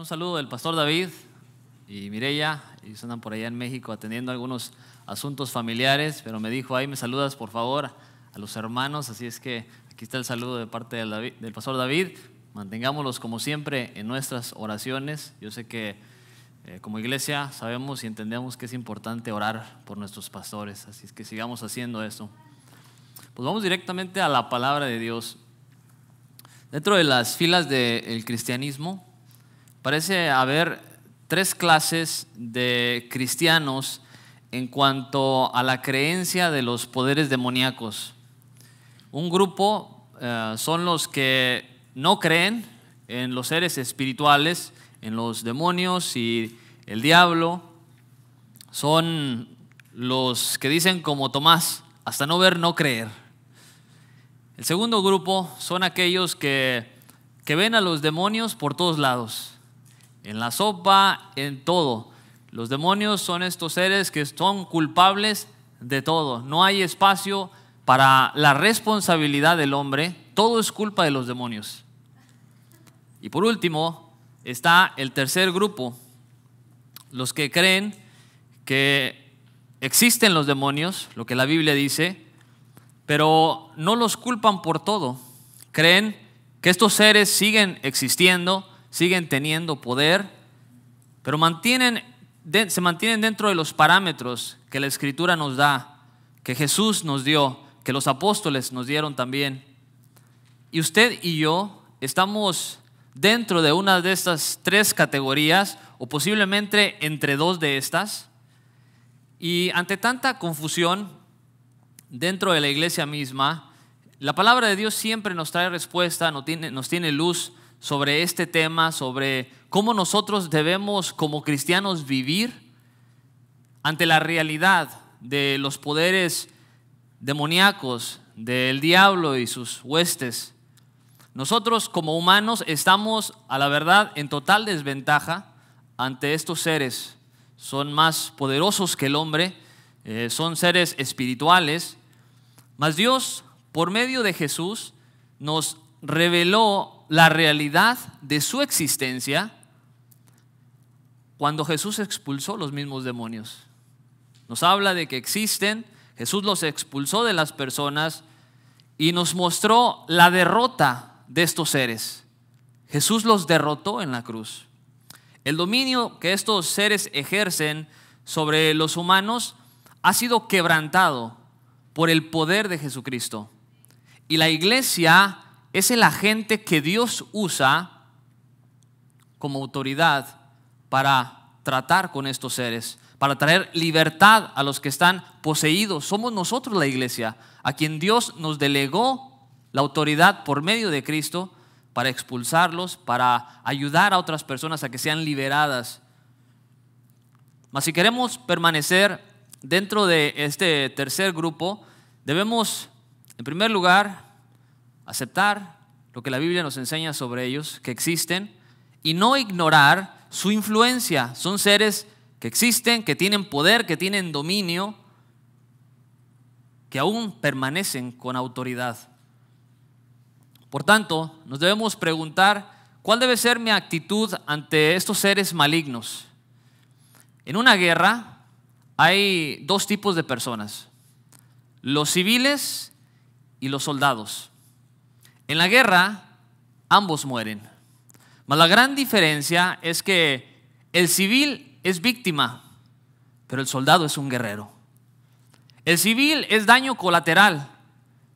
un saludo del pastor David y Mireya. Ellos andan por allá en México atendiendo algunos asuntos familiares, pero me dijo, ahí me saludas por favor a los hermanos. Así es que aquí está el saludo de parte del, pastor David. Mantengámoslos como siempre en nuestras oraciones. Yo sé que eh, como iglesia sabemos y entendemos que es importante orar por nuestros pastores. Así es que sigamos haciendo esto Pues vamos directamente a la palabra de Dios. Dentro de las filas del cristianismo, parece haber tres clases de cristianos en cuanto a la creencia de los poderes demoníacos. Un grupo eh, son los que no creen en los seres espirituales, en los demonios y el diablo. Son los que dicen como Tomás, hasta no ver, no creer. El segundo grupo son aquellos que, que ven a los demonios por todos lados en la sopa, en todo. Los demonios son estos seres que son culpables de todo. No hay espacio para la responsabilidad del hombre. Todo es culpa de los demonios. Y por último, está el tercer grupo, los que creen que existen los demonios, lo que la Biblia dice, pero no los culpan por todo. Creen que estos seres siguen existiendo, siguen teniendo poder, pero mantienen, se mantienen dentro de los parámetros que la Escritura nos da, que Jesús nos dio, que los apóstoles nos dieron también. Y usted y yo estamos dentro de una de estas tres categorías, o posiblemente entre dos de estas. Y ante tanta confusión dentro de la iglesia misma, la palabra de Dios siempre nos trae respuesta, nos tiene, nos tiene luz sobre este tema, sobre cómo nosotros debemos como cristianos vivir ante la realidad de los poderes demoníacos del diablo y sus huestes. Nosotros como humanos estamos, a la verdad, en total desventaja ante estos seres. Son más poderosos que el hombre, eh, son seres espirituales. Mas Dios, por medio de Jesús, nos reveló la realidad de su existencia cuando Jesús expulsó los mismos demonios. Nos habla de que existen, Jesús los expulsó de las personas y nos mostró la derrota de estos seres. Jesús los derrotó en la cruz. El dominio que estos seres ejercen sobre los humanos ha sido quebrantado por el poder de Jesucristo. Y la iglesia es el agente que Dios usa como autoridad para tratar con estos seres, para traer libertad a los que están poseídos. Somos nosotros la iglesia, a quien Dios nos delegó la autoridad por medio de Cristo para expulsarlos, para ayudar a otras personas a que sean liberadas. Mas si queremos permanecer dentro de este tercer grupo, debemos, en primer lugar, aceptar lo que la Biblia nos enseña sobre ellos, que existen, y no ignorar su influencia. Son seres que existen, que tienen poder, que tienen dominio, que aún permanecen con autoridad. Por tanto, nos debemos preguntar cuál debe ser mi actitud ante estos seres malignos. En una guerra hay dos tipos de personas, los civiles y los soldados. En la guerra ambos mueren. Mas la gran diferencia es que el civil es víctima, pero el soldado es un guerrero. El civil es daño colateral,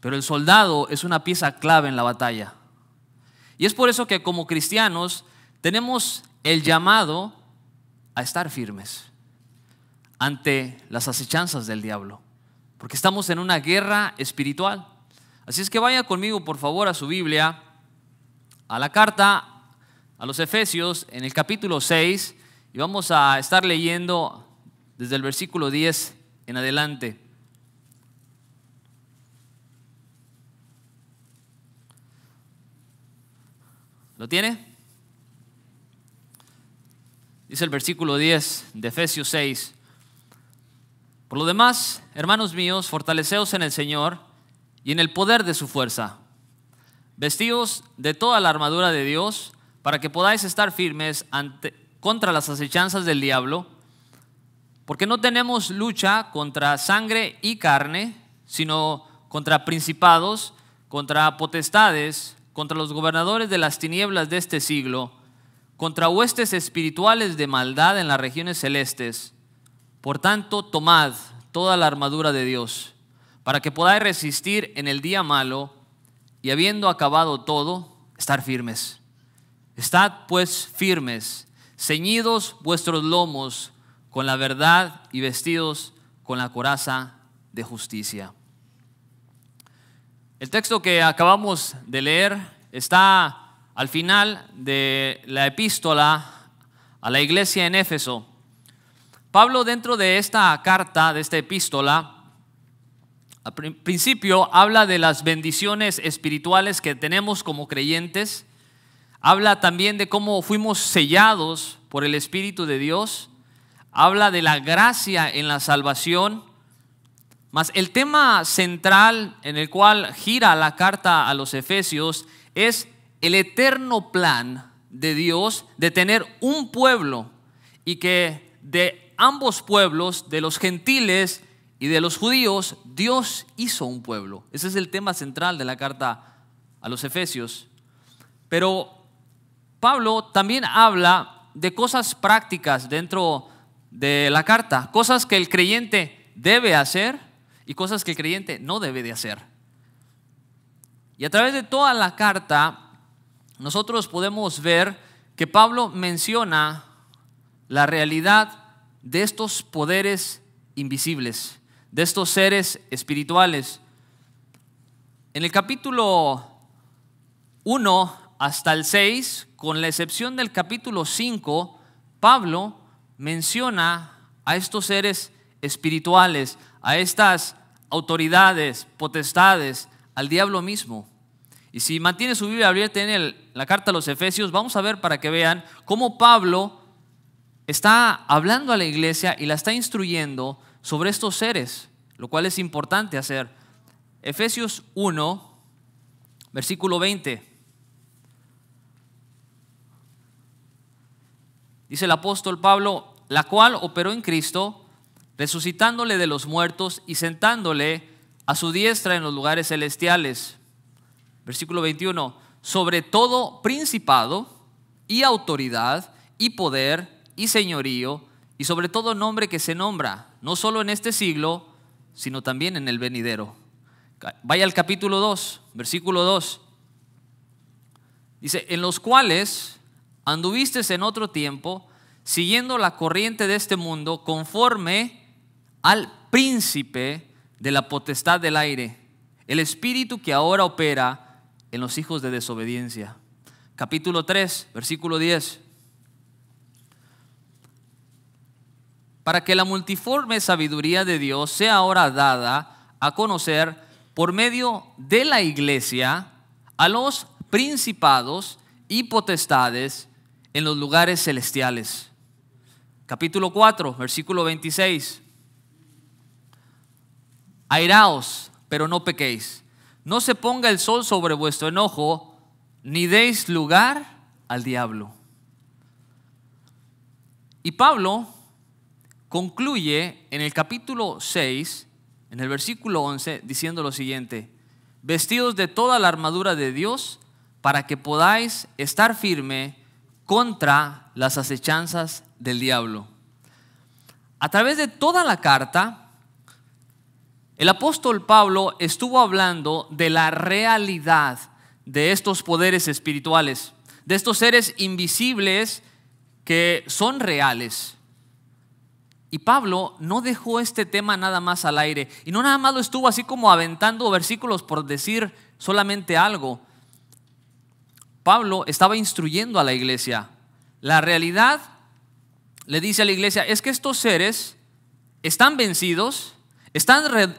pero el soldado es una pieza clave en la batalla. Y es por eso que como cristianos tenemos el llamado a estar firmes ante las acechanzas del diablo, porque estamos en una guerra espiritual. Así es que vaya conmigo, por favor, a su Biblia, a la carta a los Efesios en el capítulo 6 y vamos a estar leyendo desde el versículo 10 en adelante. ¿Lo tiene? Dice el versículo 10 de Efesios 6. Por lo demás, hermanos míos, fortaleceos en el Señor y en el poder de su fuerza. vestidos de toda la armadura de Dios para que podáis estar firmes ante, contra las acechanzas del diablo, porque no tenemos lucha contra sangre y carne, sino contra principados, contra potestades, contra los gobernadores de las tinieblas de este siglo, contra huestes espirituales de maldad en las regiones celestes. Por tanto, tomad toda la armadura de Dios para que podáis resistir en el día malo y habiendo acabado todo, estar firmes. Estad pues firmes, ceñidos vuestros lomos con la verdad y vestidos con la coraza de justicia. El texto que acabamos de leer está al final de la epístola a la iglesia en Éfeso. Pablo dentro de esta carta, de esta epístola, al principio habla de las bendiciones espirituales que tenemos como creyentes. Habla también de cómo fuimos sellados por el Espíritu de Dios. Habla de la gracia en la salvación. Mas el tema central en el cual gira la carta a los Efesios es el eterno plan de Dios de tener un pueblo y que de ambos pueblos, de los gentiles y de los judíos, Dios hizo un pueblo. Ese es el tema central de la carta a los Efesios. Pero Pablo también habla de cosas prácticas dentro de la carta, cosas que el creyente debe hacer y cosas que el creyente no debe de hacer. Y a través de toda la carta, nosotros podemos ver que Pablo menciona la realidad de estos poderes invisibles de estos seres espirituales. En el capítulo 1 hasta el 6, con la excepción del capítulo 5, Pablo menciona a estos seres espirituales, a estas autoridades, potestades, al diablo mismo. Y si mantiene su Biblia abierta en la carta a los Efesios, vamos a ver para que vean cómo Pablo está hablando a la iglesia y la está instruyendo sobre estos seres, lo cual es importante hacer. Efesios 1, versículo 20. dice el apóstol Pablo, la cual operó en Cristo, resucitándole de los muertos y sentándole a su diestra en los lugares celestiales. Versículo 21, sobre todo principado y autoridad y poder y señorío y sobre todo nombre que se nombra, no solo en este siglo, sino también en el venidero. Vaya al capítulo 2, versículo 2. Dice, en los cuales anduviste en otro tiempo, siguiendo la corriente de este mundo, conforme al príncipe de la potestad del aire, el espíritu que ahora opera en los hijos de desobediencia. Capítulo 3, versículo 10. para que la multiforme sabiduría de Dios sea ahora dada a conocer por medio de la iglesia a los principados y potestades en los lugares celestiales. Capítulo 4, versículo 26. Airaos, pero no pequéis. No se ponga el sol sobre vuestro enojo, ni deis lugar al diablo. Y Pablo concluye en el capítulo 6, en el versículo 11, diciendo lo siguiente, vestidos de toda la armadura de Dios para que podáis estar firme contra las acechanzas del diablo. A través de toda la carta, el apóstol Pablo estuvo hablando de la realidad de estos poderes espirituales, de estos seres invisibles que son reales y Pablo no dejó este tema nada más al aire. Y no nada más lo estuvo así como aventando versículos por decir solamente algo. Pablo estaba instruyendo a la iglesia. La realidad le dice a la iglesia es que estos seres están vencidos, están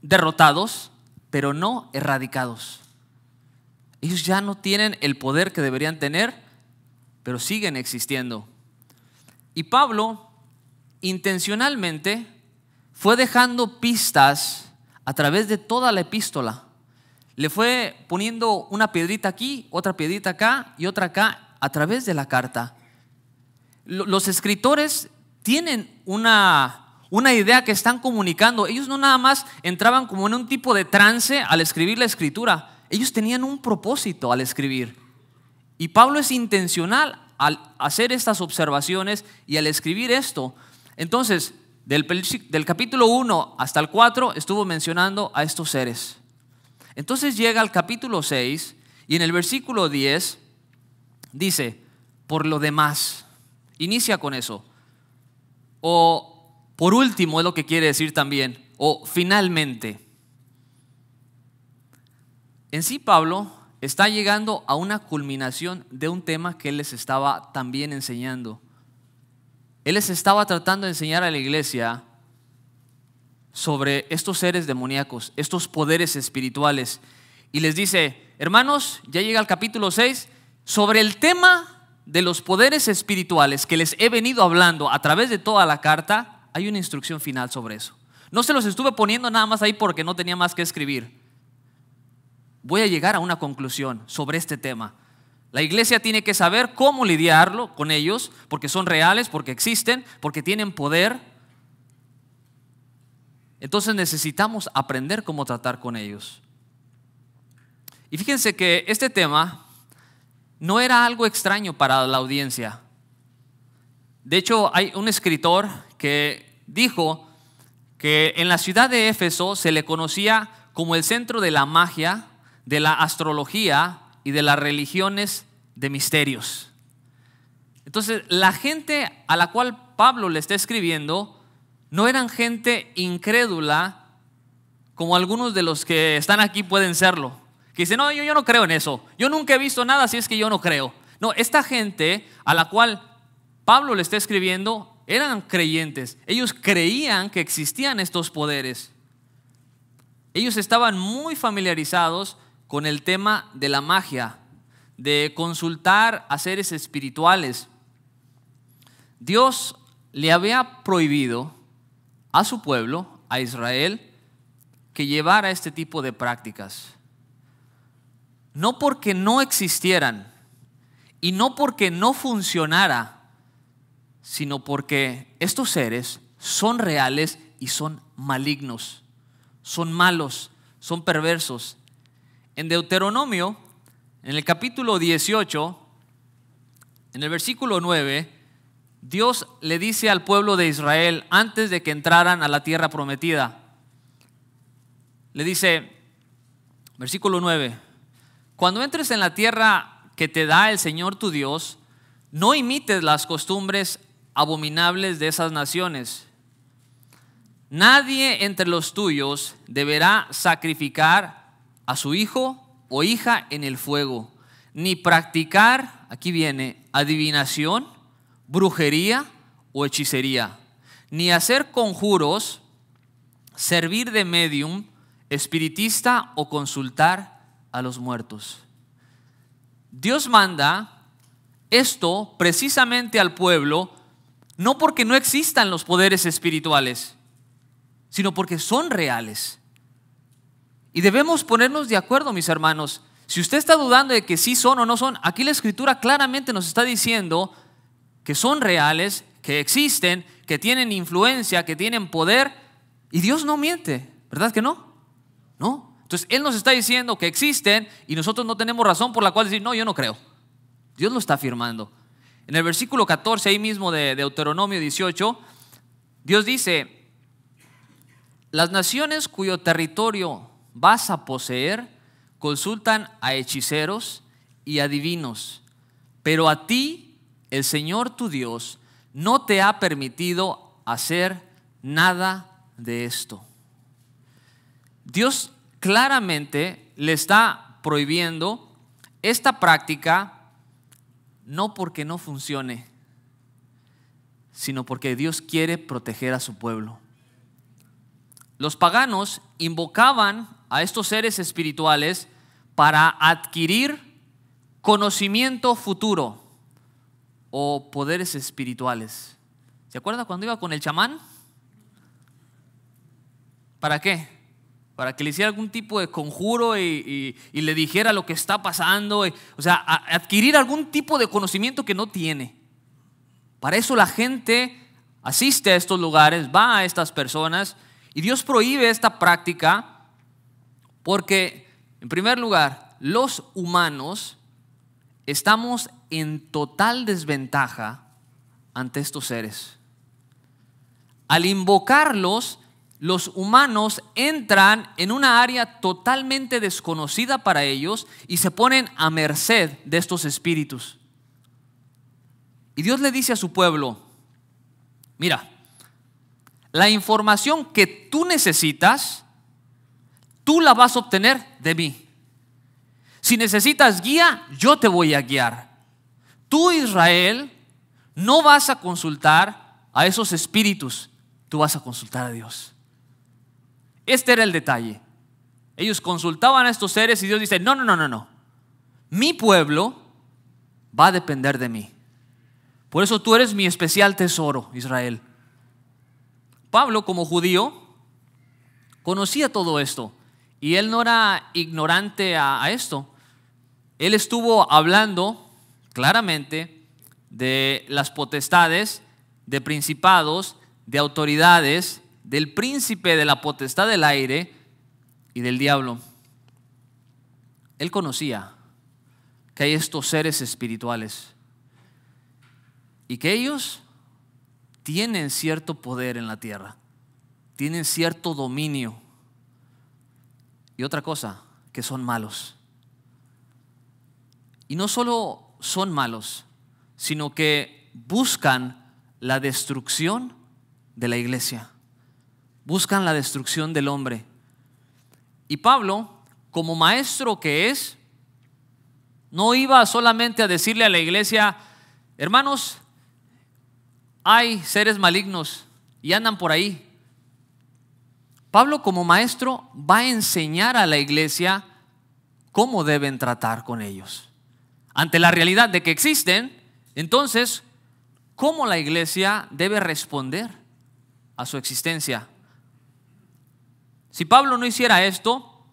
derrotados, pero no erradicados. Ellos ya no tienen el poder que deberían tener, pero siguen existiendo. Y Pablo intencionalmente fue dejando pistas a través de toda la epístola. Le fue poniendo una piedrita aquí, otra piedrita acá y otra acá a través de la carta. Los escritores tienen una, una idea que están comunicando. Ellos no nada más entraban como en un tipo de trance al escribir la escritura. Ellos tenían un propósito al escribir. Y Pablo es intencional al hacer estas observaciones y al escribir esto, entonces, del, capítulo 1 hasta el 4 estuvo mencionando a estos seres. Entonces llega al capítulo 6 y en el versículo 10 dice, por lo demás, inicia con eso. O por último es lo que quiere decir también, o finalmente. En sí Pablo está llegando a una culminación de un tema que él les estaba también enseñando él les estaba tratando de enseñar a la iglesia sobre estos seres demoníacos, estos poderes espirituales. Y les dice, hermanos, ya llega el capítulo 6, sobre el tema de los poderes espirituales que les he venido hablando a través de toda la carta, hay una instrucción final sobre eso. No se los estuve poniendo nada más ahí porque no tenía más que escribir. Voy a llegar a una conclusión sobre este tema. La iglesia tiene que saber cómo lidiarlo con ellos, porque son reales, porque existen, porque tienen poder. Entonces necesitamos aprender cómo tratar con ellos. Y fíjense que este tema no era algo extraño para la audiencia. De hecho, hay un escritor que dijo que en la ciudad de Éfeso se le conocía como el centro de la magia, de la astrología y de las religiones de misterios. Entonces, la gente a la cual Pablo le está escribiendo no eran gente incrédula como algunos de los que están aquí pueden serlo. Que dicen, no, yo, yo no creo en eso. Yo nunca he visto nada, así es que yo no creo. No, esta gente a la cual Pablo le está escribiendo eran creyentes. Ellos creían que existían estos poderes. Ellos estaban muy familiarizados con el tema de la magia, de consultar a seres espirituales. Dios le había prohibido a su pueblo, a Israel, que llevara este tipo de prácticas. No porque no existieran y no porque no funcionara, sino porque estos seres son reales y son malignos, son malos, son perversos en Deuteronomio, en el capítulo 18, en el versículo 9, Dios le dice al pueblo de Israel antes de que entraran a la tierra prometida, le dice, versículo 9, cuando entres en la tierra que te da el Señor tu Dios, no imites las costumbres abominables de esas naciones. Nadie entre los tuyos deberá sacrificar a su hijo o hija en el fuego, ni practicar, aquí viene, adivinación, brujería o hechicería, ni hacer conjuros, servir de medium, espiritista o consultar a los muertos. Dios manda esto precisamente al pueblo, no porque no existan los poderes espirituales, sino porque son reales. Y debemos ponernos de acuerdo, mis hermanos. Si usted está dudando de que sí son o no son, aquí la escritura claramente nos está diciendo que son reales, que existen, que tienen influencia, que tienen poder. Y Dios no miente, ¿verdad que no? No. Entonces Él nos está diciendo que existen y nosotros no tenemos razón por la cual decir, no, yo no creo. Dios lo está afirmando. En el versículo 14, ahí mismo de Deuteronomio 18, Dios dice, las naciones cuyo territorio vas a poseer, consultan a hechiceros y adivinos Pero a ti, el Señor tu Dios, no te ha permitido hacer nada de esto. Dios claramente le está prohibiendo esta práctica no porque no funcione, sino porque Dios quiere proteger a su pueblo. Los paganos invocaban a estos seres espirituales para adquirir conocimiento futuro o poderes espirituales. ¿Se acuerda cuando iba con el chamán? ¿Para qué? Para que le hiciera algún tipo de conjuro y, y le dijera lo que está pasando. O sea, adquirir algún tipo de conocimiento que no tiene. Para eso la gente asiste a estos lugares, va a estas personas y Dios prohíbe esta práctica porque, en primer lugar, los humanos estamos en total desventaja ante estos seres. Al invocarlos, los humanos entran en una área totalmente desconocida para ellos y se ponen a merced de estos espíritus. Y Dios le dice a su pueblo, mira, la información que tú necesitas tú la vas a obtener de mí. Si necesitas guía, yo te voy a guiar. Tú, Israel, no vas a consultar a esos espíritus, tú vas a consultar a Dios. Este era el detalle. Ellos consultaban a estos seres y Dios dice, no, no, no, no, no. Mi pueblo va a depender de mí. Por eso tú eres mi especial tesoro, Israel. Pablo, como judío, conocía todo esto. Y él no era ignorante a, esto. Él estuvo hablando claramente de las potestades, de principados, de autoridades, del príncipe de la potestad del aire y del diablo. Él conocía que hay estos seres espirituales y que ellos tienen cierto poder en la tierra, tienen cierto dominio. Y otra cosa, que son malos. Y no solo son malos, sino que buscan la destrucción de la iglesia, buscan la destrucción del hombre. Y Pablo, como maestro que es, no iba solamente a decirle a la iglesia, hermanos, hay seres malignos y andan por ahí, Pablo como maestro va a enseñar a la iglesia cómo deben tratar con ellos. Ante la realidad de que existen, entonces, ¿cómo la iglesia debe responder a su existencia? Si Pablo no hiciera esto,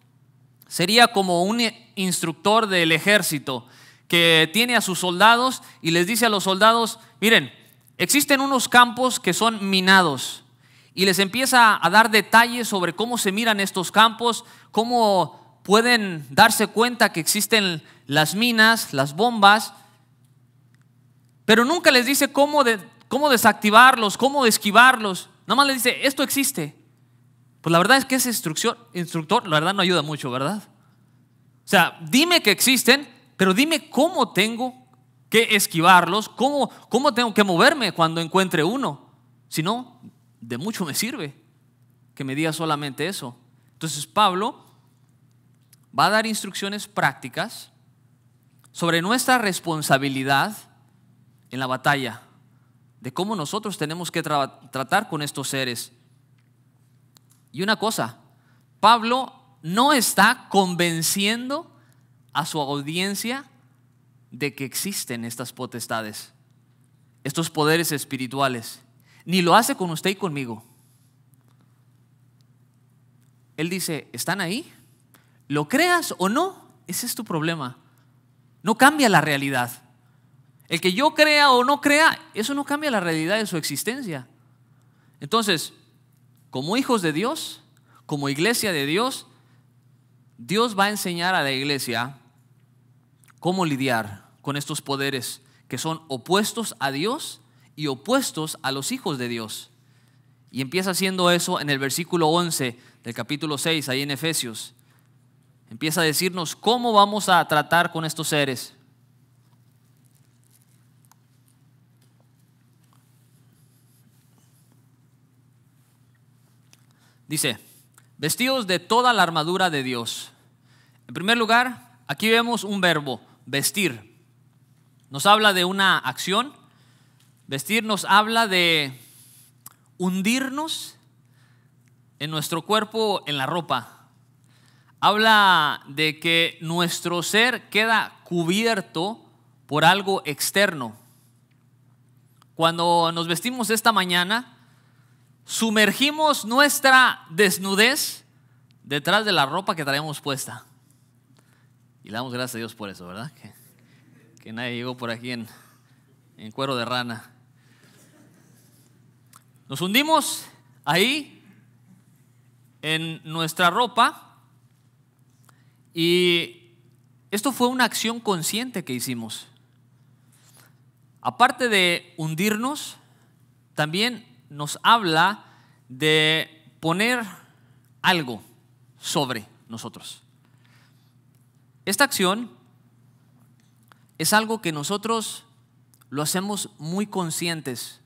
sería como un instructor del ejército que tiene a sus soldados y les dice a los soldados, miren, existen unos campos que son minados y les empieza a dar detalles sobre cómo se miran estos campos, cómo pueden darse cuenta que existen las minas, las bombas, pero nunca les dice cómo, cómo desactivarlos, cómo esquivarlos. Nada más les dice, esto existe. Pues la verdad es que ese instructor, instructor, la verdad no ayuda mucho, ¿verdad? O sea, dime que existen, pero dime cómo tengo que esquivarlos, cómo, cómo tengo que moverme cuando encuentre uno. Si no, de mucho me sirve que me diga solamente eso. Entonces Pablo va a dar instrucciones prácticas sobre nuestra responsabilidad en la batalla, de cómo nosotros tenemos que tratar con estos seres. Y una cosa, Pablo no está convenciendo a su audiencia de que existen estas potestades, estos poderes espirituales ni lo hace con usted y conmigo. Él dice, ¿están ahí? ¿Lo creas o no? Ese es tu problema. No cambia la realidad. El que yo crea o no crea, eso no cambia la realidad de su existencia. Entonces, como hijos de Dios, como iglesia de Dios, Dios va a enseñar a la iglesia cómo lidiar con estos poderes que son opuestos a Dios y opuestos a los hijos de Dios. Y empieza haciendo eso en el versículo 11 del capítulo 6, ahí en Efesios. Empieza a decirnos cómo vamos a tratar con estos seres. Dice, vestidos de toda la armadura de Dios. En primer lugar, aquí vemos un verbo, vestir. Nos habla de una acción Vestirnos habla de hundirnos en nuestro cuerpo, en la ropa. Habla de que nuestro ser queda cubierto por algo externo. Cuando nos vestimos esta mañana, sumergimos nuestra desnudez detrás de la ropa que traemos puesta. Y le damos gracias a Dios por eso, ¿verdad? Que, nadie llegó por aquí en cuero de rana. Nos hundimos ahí en nuestra ropa y esto fue una acción consciente que hicimos. Aparte de hundirnos, también nos habla de poner algo sobre nosotros. Esta acción es algo que nosotros lo hacemos muy conscientes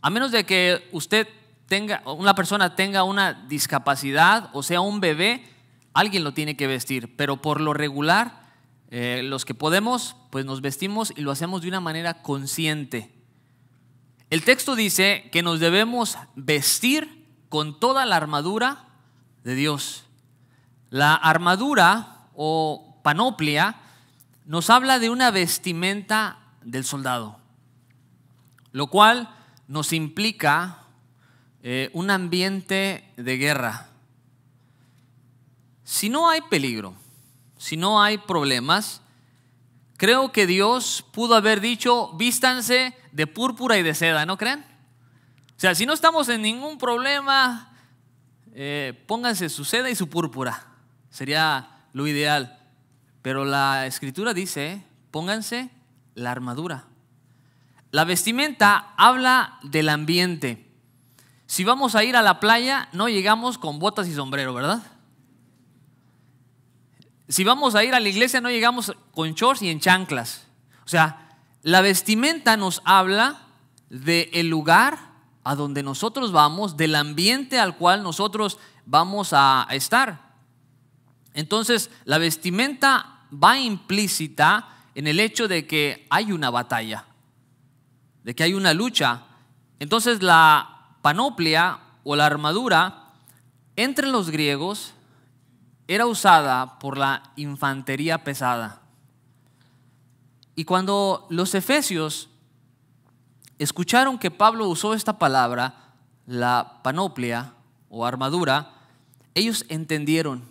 a menos de que usted tenga, una persona tenga una discapacidad o sea un bebé, alguien lo tiene que vestir. Pero por lo regular, eh, los que podemos, pues nos vestimos y lo hacemos de una manera consciente. El texto dice que nos debemos vestir con toda la armadura de Dios. La armadura o panoplia nos habla de una vestimenta del soldado, lo cual nos implica eh, un ambiente de guerra. Si no hay peligro, si no hay problemas, creo que Dios pudo haber dicho, vístanse de púrpura y de seda, ¿no creen? O sea, si no estamos en ningún problema, eh, pónganse su seda y su púrpura. Sería lo ideal. Pero la escritura dice, ¿eh? pónganse la armadura. La vestimenta habla del ambiente. Si vamos a ir a la playa, no llegamos con botas y sombrero, ¿verdad? Si vamos a ir a la iglesia, no llegamos con shorts y en chanclas. O sea, la vestimenta nos habla del lugar a donde nosotros vamos, del ambiente al cual nosotros vamos a estar. Entonces, la vestimenta va implícita en el hecho de que hay una batalla de que hay una lucha, entonces la panoplia o la armadura entre los griegos era usada por la infantería pesada. Y cuando los efesios escucharon que Pablo usó esta palabra, la panoplia o armadura, ellos entendieron,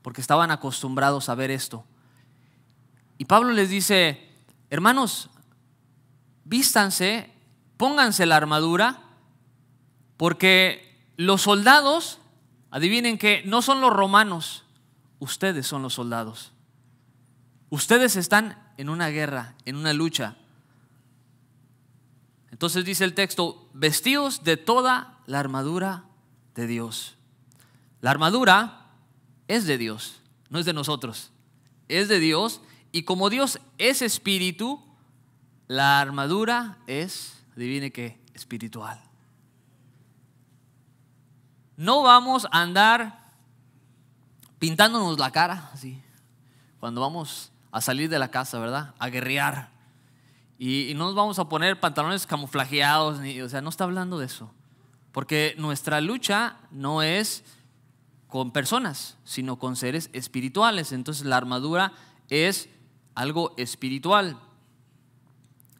porque estaban acostumbrados a ver esto. Y Pablo les dice, hermanos, vístanse, pónganse la armadura, porque los soldados, adivinen que no son los romanos, ustedes son los soldados. Ustedes están en una guerra, en una lucha. Entonces dice el texto, vestidos de toda la armadura de Dios. La armadura es de Dios, no es de nosotros, es de Dios. Y como Dios es espíritu, la armadura es, adivine qué, espiritual. No vamos a andar pintándonos la cara así cuando vamos a salir de la casa, ¿verdad? A guerrear. Y, no nos vamos a poner pantalones camuflajeados, ni, o sea, no está hablando de eso. Porque nuestra lucha no es con personas, sino con seres espirituales. Entonces la armadura es algo espiritual.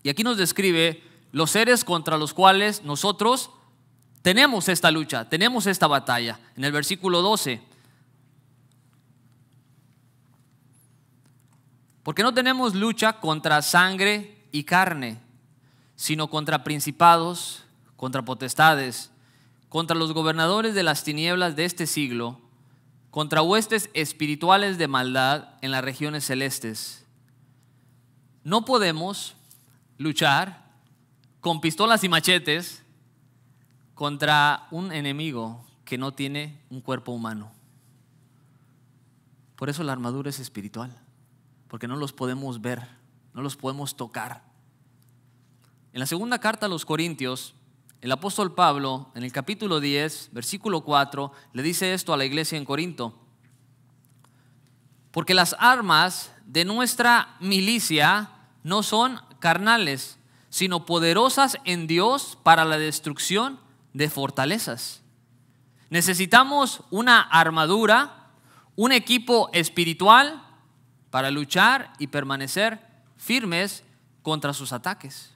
Y aquí nos describe los seres contra los cuales nosotros tenemos esta lucha, tenemos esta batalla. En el versículo 12. Porque no tenemos lucha contra sangre y carne, sino contra principados, contra potestades, contra los gobernadores de las tinieblas de este siglo, contra huestes espirituales de maldad en las regiones celestes. No podemos luchar con pistolas y machetes contra un enemigo que no tiene un cuerpo humano. Por eso la armadura es espiritual, porque no los podemos ver, no los podemos tocar. En la segunda carta a los Corintios, el apóstol Pablo, en el capítulo 10, versículo 4, le dice esto a la iglesia en Corinto. Porque las armas de nuestra milicia no son carnales, sino poderosas en Dios para la destrucción de fortalezas. Necesitamos una armadura, un equipo espiritual para luchar y permanecer firmes contra sus ataques.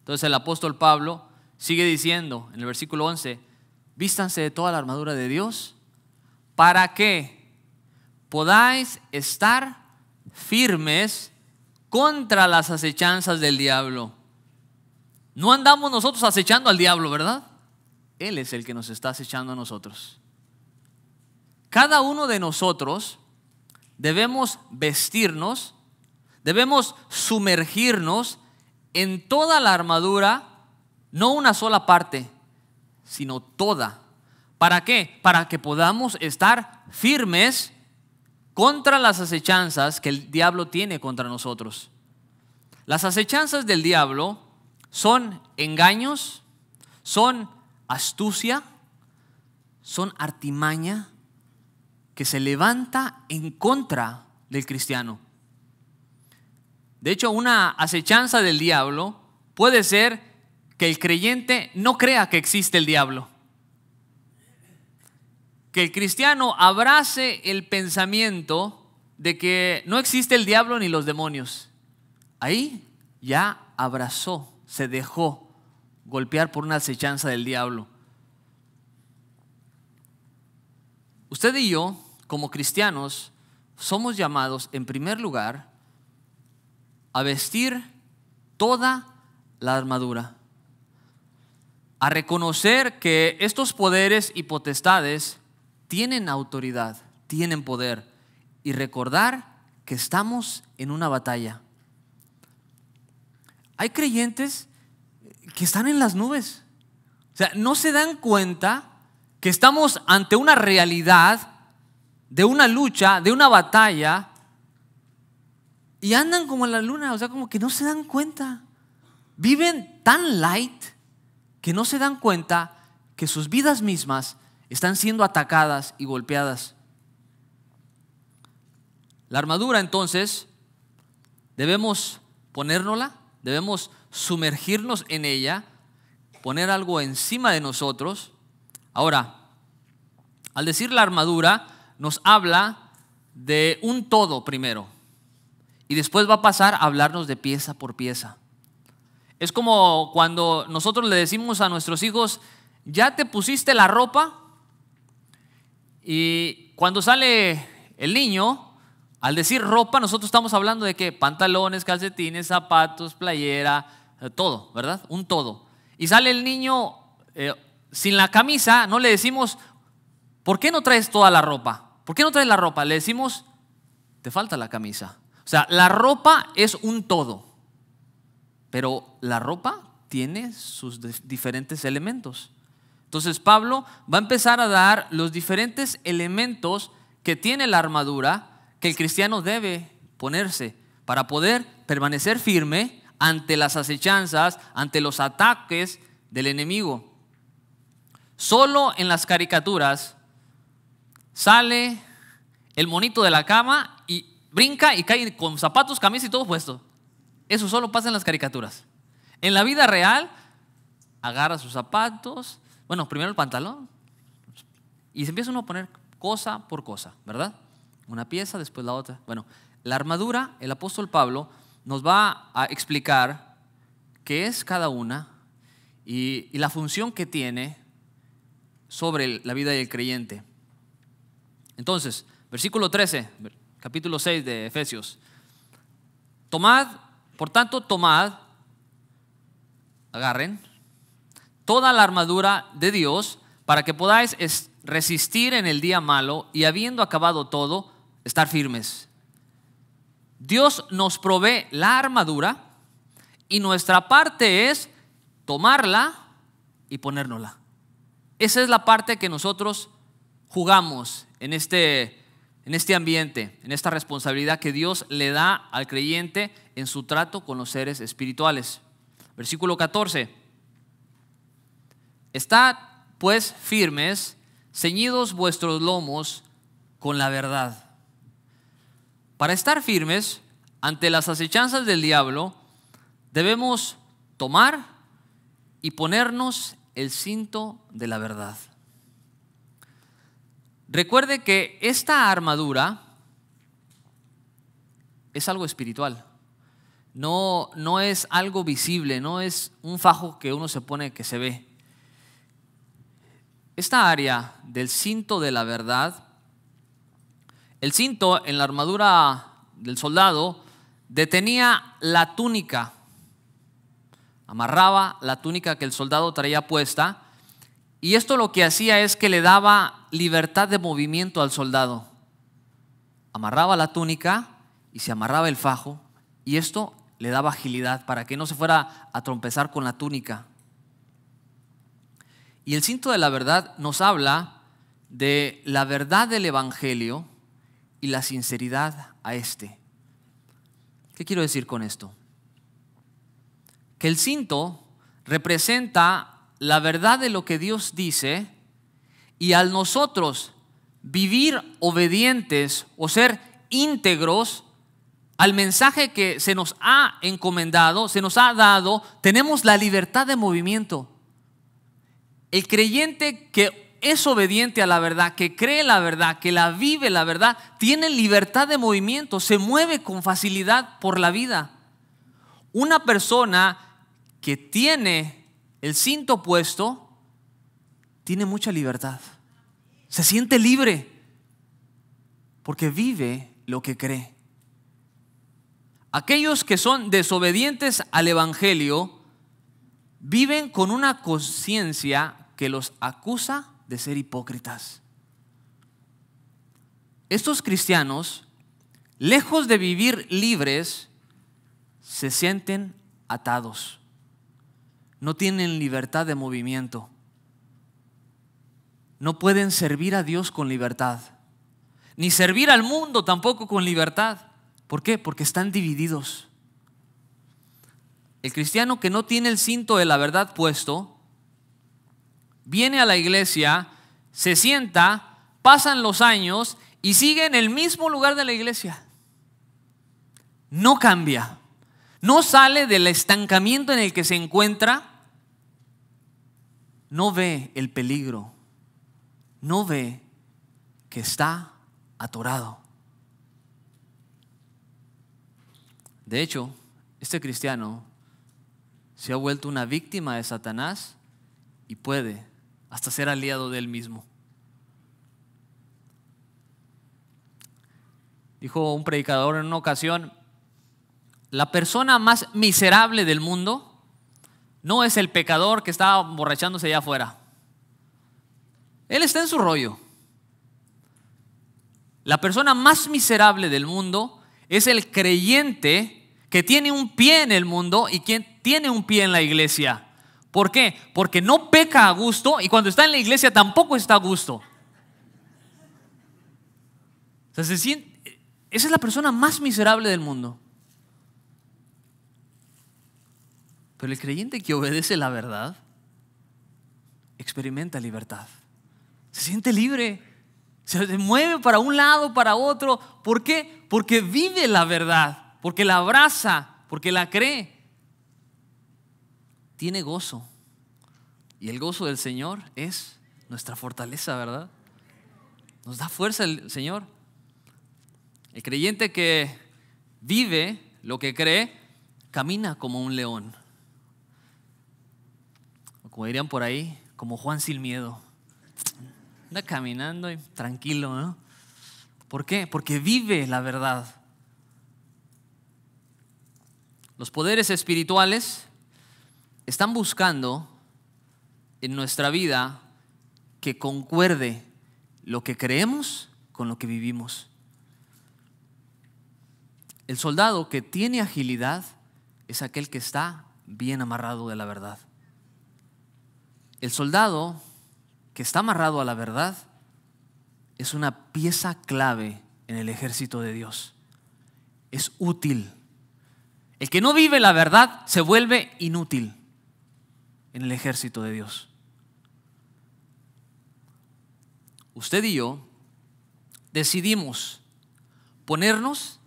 Entonces el apóstol Pablo sigue diciendo en el versículo 11, vístanse de toda la armadura de Dios para que podáis estar firmes contra las acechanzas del diablo. No andamos nosotros acechando al diablo, ¿verdad? Él es el que nos está acechando a nosotros. Cada uno de nosotros debemos vestirnos, debemos sumergirnos en toda la armadura, no una sola parte, sino toda. ¿Para qué? Para que podamos estar firmes contra las acechanzas que el diablo tiene contra nosotros. Las acechanzas del diablo son engaños, son astucia, son artimaña que se levanta en contra del cristiano. De hecho, una acechanza del diablo puede ser que el creyente no crea que existe el diablo que el cristiano abrace el pensamiento de que no existe el diablo ni los demonios. Ahí ya abrazó, se dejó golpear por una acechanza del diablo. Usted y yo, como cristianos, somos llamados, en primer lugar, a vestir toda la armadura, a reconocer que estos poderes y potestades tienen autoridad, tienen poder. Y recordar que estamos en una batalla. Hay creyentes que están en las nubes. O sea, no se dan cuenta que estamos ante una realidad de una lucha, de una batalla, y andan como en la luna, o sea, como que no se dan cuenta. Viven tan light que no se dan cuenta que sus vidas mismas están siendo atacadas y golpeadas. La armadura entonces debemos ponérnosla, debemos sumergirnos en ella, poner algo encima de nosotros. Ahora, al decir la armadura, nos habla de un todo primero y después va a pasar a hablarnos de pieza por pieza. Es como cuando nosotros le decimos a nuestros hijos, ¿ya te pusiste la ropa? Y cuando sale el niño, al decir ropa, nosotros estamos hablando de qué? Pantalones, calcetines, zapatos, playera, eh, todo, ¿verdad? Un todo. Y sale el niño eh, sin la camisa, no le decimos, ¿por qué no traes toda la ropa? ¿Por qué no traes la ropa? Le decimos, te falta la camisa. O sea, la ropa es un todo, pero la ropa tiene sus diferentes elementos. Entonces Pablo va a empezar a dar los diferentes elementos que tiene la armadura que el cristiano debe ponerse para poder permanecer firme ante las acechanzas, ante los ataques del enemigo. Solo en las caricaturas sale el monito de la cama y brinca y cae con zapatos, camisa y todo puesto. Eso solo pasa en las caricaturas. En la vida real, agarra sus zapatos, bueno, primero el pantalón. Y se empieza uno a poner cosa por cosa, ¿verdad? Una pieza, después la otra. Bueno, la armadura, el apóstol Pablo nos va a explicar qué es cada una y, la función que tiene sobre la vida del creyente. Entonces, versículo 13, capítulo 6 de Efesios. Tomad, por tanto, tomad, agarren, toda la armadura de Dios para que podáis resistir en el día malo y habiendo acabado todo, estar firmes. Dios nos provee la armadura y nuestra parte es tomarla y ponérnosla. Esa es la parte que nosotros jugamos en este, en este ambiente, en esta responsabilidad que Dios le da al creyente en su trato con los seres espirituales. Versículo 14. Estad pues firmes, ceñidos vuestros lomos con la verdad. Para estar firmes ante las acechanzas del diablo, debemos tomar y ponernos el cinto de la verdad. Recuerde que esta armadura es algo espiritual. No, no es algo visible, no es un fajo que uno se pone que se ve. Esta área del cinto de la verdad, el cinto en la armadura del soldado detenía la túnica, amarraba la túnica que el soldado traía puesta y esto lo que hacía es que le daba libertad de movimiento al soldado. Amarraba la túnica y se amarraba el fajo y esto le daba agilidad para que no se fuera a trompezar con la túnica. Y el cinto de la verdad nos habla de la verdad del Evangelio y la sinceridad a este. ¿Qué quiero decir con esto? Que el cinto representa la verdad de lo que Dios dice y al nosotros vivir obedientes o ser íntegros al mensaje que se nos ha encomendado, se nos ha dado, tenemos la libertad de movimiento. El creyente que es obediente a la verdad, que cree la verdad, que la vive la verdad, tiene libertad de movimiento, se mueve con facilidad por la vida. Una persona que tiene el cinto puesto, tiene mucha libertad. Se siente libre porque vive lo que cree. Aquellos que son desobedientes al Evangelio viven con una conciencia que los acusa de ser hipócritas. Estos cristianos, lejos de vivir libres, se sienten atados. No tienen libertad de movimiento. No pueden servir a Dios con libertad. Ni servir al mundo tampoco con libertad. ¿Por qué? Porque están divididos. El cristiano que no tiene el cinto de la verdad puesto viene a la iglesia, se sienta, pasan los años y sigue en el mismo lugar de la iglesia. No cambia, no sale del estancamiento en el que se encuentra, no ve el peligro, no ve que está atorado. De hecho, este cristiano se ha vuelto una víctima de Satanás y puede hasta ser aliado de él mismo. Dijo un predicador en una ocasión, la persona más miserable del mundo no es el pecador que está borrachándose allá afuera. Él está en su rollo. La persona más miserable del mundo es el creyente que tiene un pie en el mundo y quien tiene un pie en la iglesia. ¿Por qué? Porque no peca a gusto y cuando está en la iglesia tampoco está a gusto. esa es la persona más miserable del mundo. Pero el creyente que obedece la verdad experimenta libertad. Se siente libre. Se mueve para un lado, para otro. ¿Por qué? Porque vive la verdad, porque la abraza, porque la cree tiene gozo. Y el gozo del Señor es nuestra fortaleza, ¿verdad? Nos da fuerza el Señor. El creyente que vive lo que cree, camina como un león. O como dirían por ahí, como Juan sin miedo. Anda caminando y tranquilo, ¿no? ¿Por qué? Porque vive la verdad. Los poderes espirituales están buscando en nuestra vida que concuerde lo que creemos con lo que vivimos. El soldado que tiene agilidad es aquel que está bien amarrado de la verdad. El soldado que está amarrado a la verdad es una pieza clave en el ejército de Dios. Es útil. El que no vive la verdad se vuelve inútil en el ejército de Dios. Usted y yo decidimos ponernos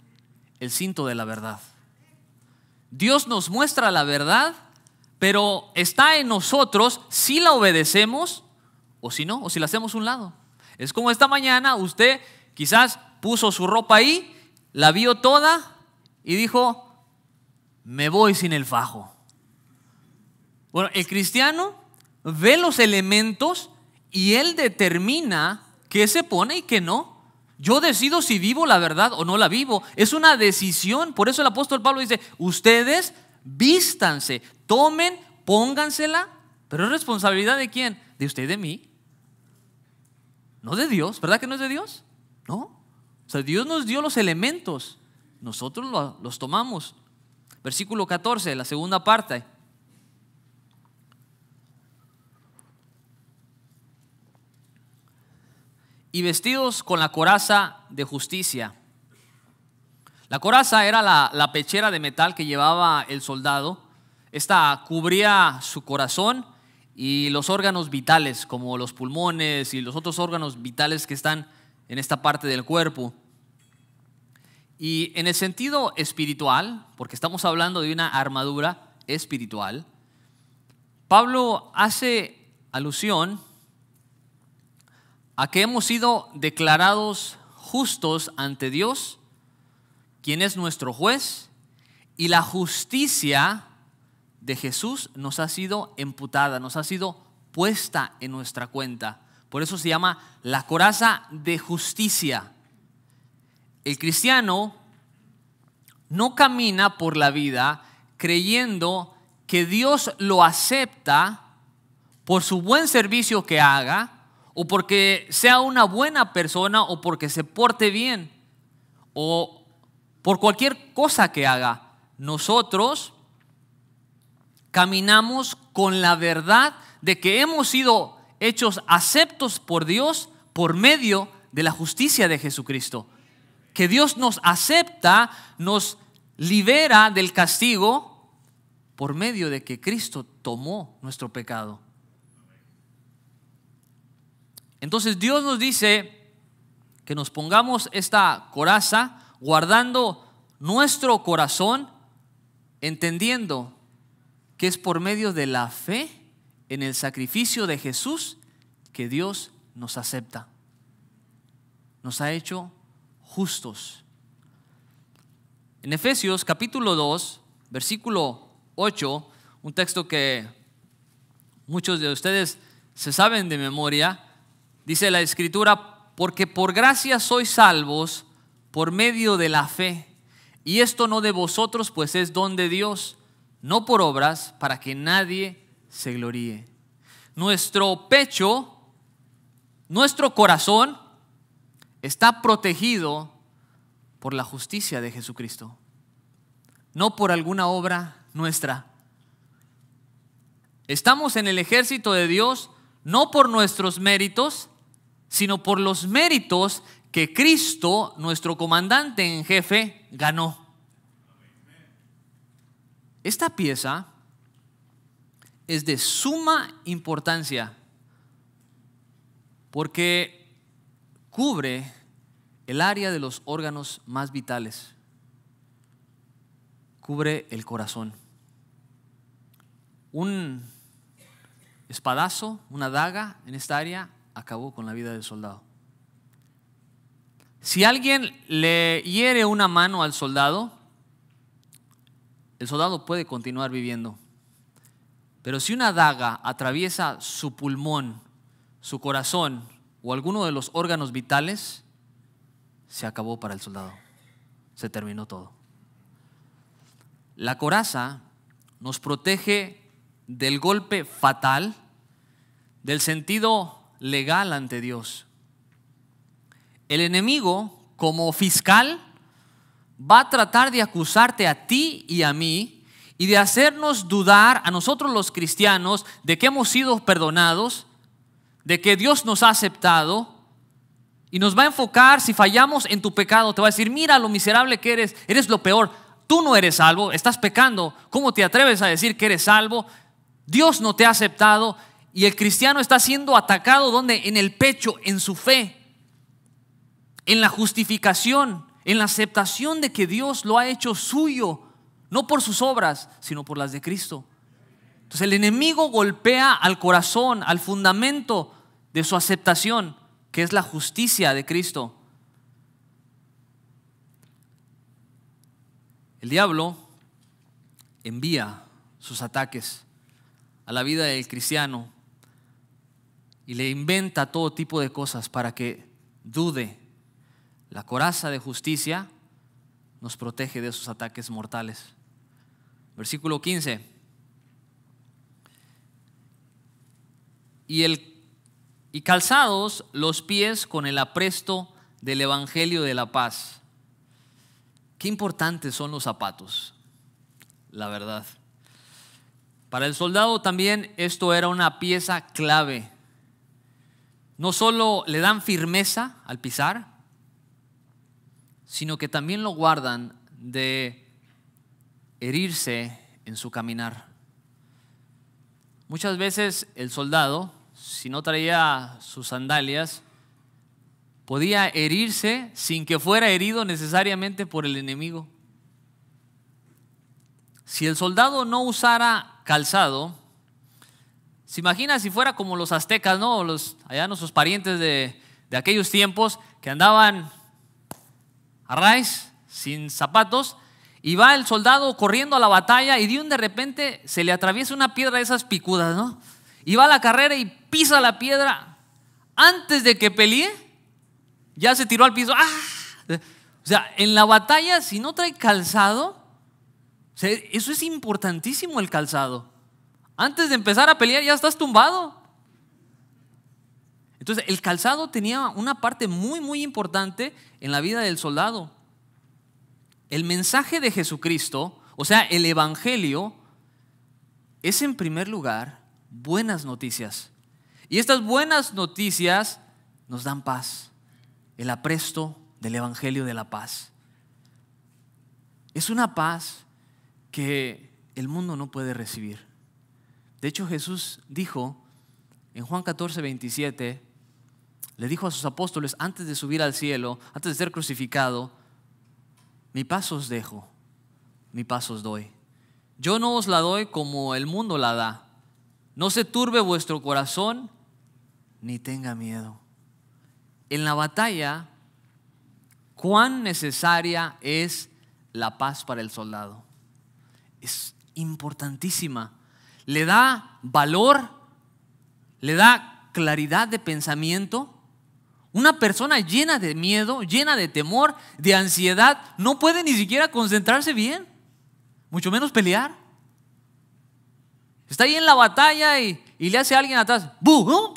el cinto de la verdad. Dios nos muestra la verdad, pero está en nosotros si la obedecemos o si no, o si la hacemos un lado. Es como esta mañana usted quizás puso su ropa ahí, la vio toda y dijo, me voy sin el fajo. Bueno, el cristiano ve los elementos y él determina qué se pone y qué no. Yo decido si vivo la verdad o no la vivo. Es una decisión. Por eso el apóstol Pablo dice, ustedes vístanse, tomen, póngansela. Pero es responsabilidad de quién? De usted y de mí. No de Dios. ¿Verdad que no es de Dios? No. O sea, Dios nos dio los elementos. Nosotros los tomamos. Versículo 14, la segunda parte. y vestidos con la coraza de justicia. La coraza era la, pechera de metal que llevaba el soldado. Esta cubría su corazón y los órganos vitales, como los pulmones y los otros órganos vitales que están en esta parte del cuerpo. Y en el sentido espiritual, porque estamos hablando de una armadura espiritual, Pablo hace alusión a que hemos sido declarados justos ante Dios, quien es nuestro juez, y la justicia de Jesús nos ha sido imputada, nos ha sido puesta en nuestra cuenta. Por eso se llama la coraza de justicia. El cristiano no camina por la vida creyendo que Dios lo acepta por su buen servicio que haga, o porque sea una buena persona o porque se porte bien o por cualquier cosa que haga. Nosotros caminamos con la verdad de que hemos sido hechos aceptos por Dios por medio de la justicia de Jesucristo. Que Dios nos acepta, nos libera del castigo por medio de que Cristo tomó nuestro pecado. Entonces Dios nos dice que nos pongamos esta coraza guardando nuestro corazón, entendiendo que es por medio de la fe en el sacrificio de Jesús que Dios nos acepta. Nos ha hecho justos. En Efesios capítulo 2, versículo 8, un texto que muchos de ustedes se saben de memoria, Dice la escritura, porque por gracia sois salvos por medio de la fe. Y esto no de vosotros, pues es don de Dios, no por obras, para que nadie se gloríe. Nuestro pecho, nuestro corazón, está protegido por la justicia de Jesucristo, no por alguna obra nuestra. Estamos en el ejército de Dios no por nuestros méritos, sino por los méritos que Cristo, nuestro comandante en jefe, ganó. Esta pieza es de suma importancia porque cubre el área de los órganos más vitales, cubre el corazón. Un espadazo, una daga en esta área acabó con la vida del soldado. Si alguien le hiere una mano al soldado, el soldado puede continuar viviendo. Pero si una daga atraviesa su pulmón, su corazón o alguno de los órganos vitales, se acabó para el soldado. Se terminó todo. La coraza nos protege del golpe fatal, del sentido legal ante Dios. El enemigo, como fiscal, va a tratar de acusarte a ti y a mí y de hacernos dudar a nosotros los cristianos de que hemos sido perdonados, de que Dios nos ha aceptado y nos va a enfocar si fallamos en tu pecado. Te va a decir, mira lo miserable que eres, eres lo peor, tú no eres salvo, estás pecando, ¿cómo te atreves a decir que eres salvo? Dios no te ha aceptado y el cristiano está siendo atacado donde? En el pecho, en su fe, en la justificación, en la aceptación de que Dios lo ha hecho suyo, no por sus obras, sino por las de Cristo. Entonces el enemigo golpea al corazón, al fundamento de su aceptación, que es la justicia de Cristo. El diablo envía sus ataques a la vida del cristiano y le inventa todo tipo de cosas para que dude. La coraza de justicia nos protege de esos ataques mortales. Versículo 15. Y, el, y calzados los pies con el apresto del Evangelio de la Paz. Qué importantes son los zapatos, la verdad. Para el soldado también esto era una pieza clave no solo le dan firmeza al pisar, sino que también lo guardan de herirse en su caminar. Muchas veces el soldado, si no traía sus sandalias, podía herirse sin que fuera herido necesariamente por el enemigo. Si el soldado no usara calzado, se imagina si fuera como los aztecas, ¿no? Los, allá nuestros parientes de, aquellos tiempos que andaban a raíz, sin zapatos, y va el soldado corriendo a la batalla y de un de repente se le atraviesa una piedra de esas picudas, ¿no? Y va a la carrera y pisa la piedra. Antes de que pelee, ya se tiró al piso. ¡Ah! O sea, en la batalla, si no trae calzado, eso es importantísimo el calzado. Antes de empezar a pelear ya estás tumbado. Entonces el calzado tenía una parte muy, muy importante en la vida del soldado. El mensaje de Jesucristo, o sea, el Evangelio, es en primer lugar buenas noticias. Y estas buenas noticias nos dan paz, el apresto del Evangelio de la paz. Es una paz que el mundo no puede recibir. De hecho, Jesús dijo en Juan 14, 27, le dijo a sus apóstoles antes de subir al cielo, antes de ser crucificado, mi paz os dejo, mi paz os doy. Yo no os la doy como el mundo la da. No se turbe vuestro corazón ni tenga miedo. En la batalla, cuán necesaria es la paz para el soldado. Es importantísima le da valor, le da claridad de pensamiento. Una persona llena de miedo, llena de temor, de ansiedad, no puede ni siquiera concentrarse bien, mucho menos pelear. Está ahí en la batalla y, le hace alguien atrás, uh, uh".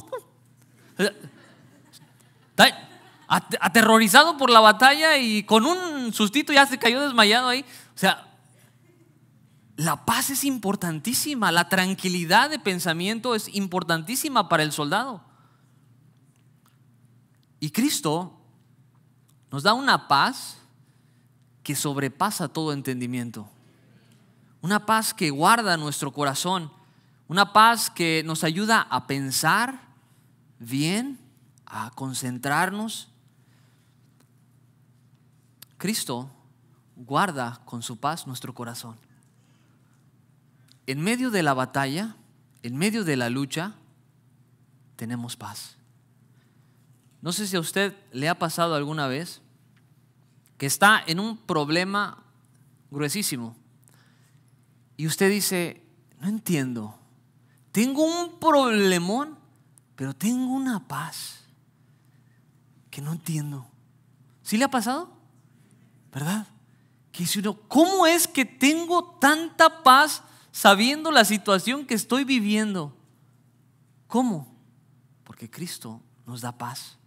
Está aterrorizado por la batalla y con un sustito ya se cayó desmayado ahí. O sea, la paz es importantísima, la tranquilidad de pensamiento es importantísima para el soldado. Y Cristo nos da una paz que sobrepasa todo entendimiento. Una paz que guarda nuestro corazón. Una paz que nos ayuda a pensar bien, a concentrarnos. Cristo guarda con su paz nuestro corazón en medio de la batalla, en medio de la lucha, tenemos paz. No sé si a usted le ha pasado alguna vez que está en un problema gruesísimo y usted dice, no entiendo, tengo un problemón, pero tengo una paz que no entiendo. ¿Sí le ha pasado? ¿Verdad? Que dice uno, ¿cómo es que tengo tanta paz sabiendo la situación que estoy viviendo. ¿Cómo? Porque Cristo nos da paz.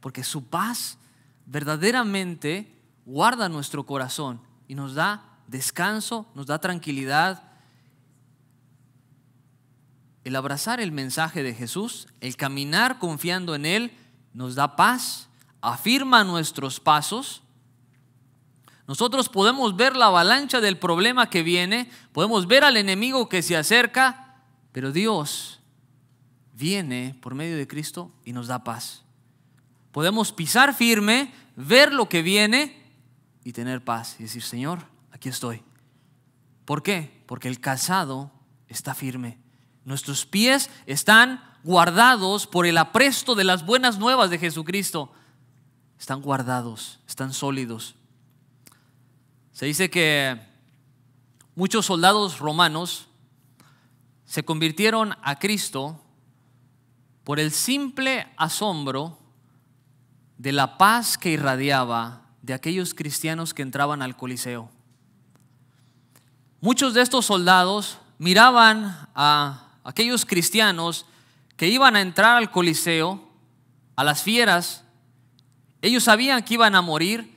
Porque su paz verdaderamente guarda nuestro corazón y nos da descanso, nos da tranquilidad. El abrazar el mensaje de Jesús, el caminar confiando en Él, nos da paz, afirma nuestros pasos nosotros podemos ver la avalancha del problema que viene, podemos ver al enemigo que se acerca, pero Dios viene por medio de Cristo y nos da paz. Podemos pisar firme, ver lo que viene y tener paz y decir, Señor, aquí estoy. ¿Por qué? Porque el calzado está firme. Nuestros pies están guardados por el apresto de las buenas nuevas de Jesucristo. Están guardados, están sólidos. Se dice que muchos soldados romanos se convirtieron a Cristo por el simple asombro de la paz que irradiaba de aquellos cristianos que entraban al Coliseo. Muchos de estos soldados miraban a aquellos cristianos que iban a entrar al Coliseo, a las fieras, ellos sabían que iban a morir,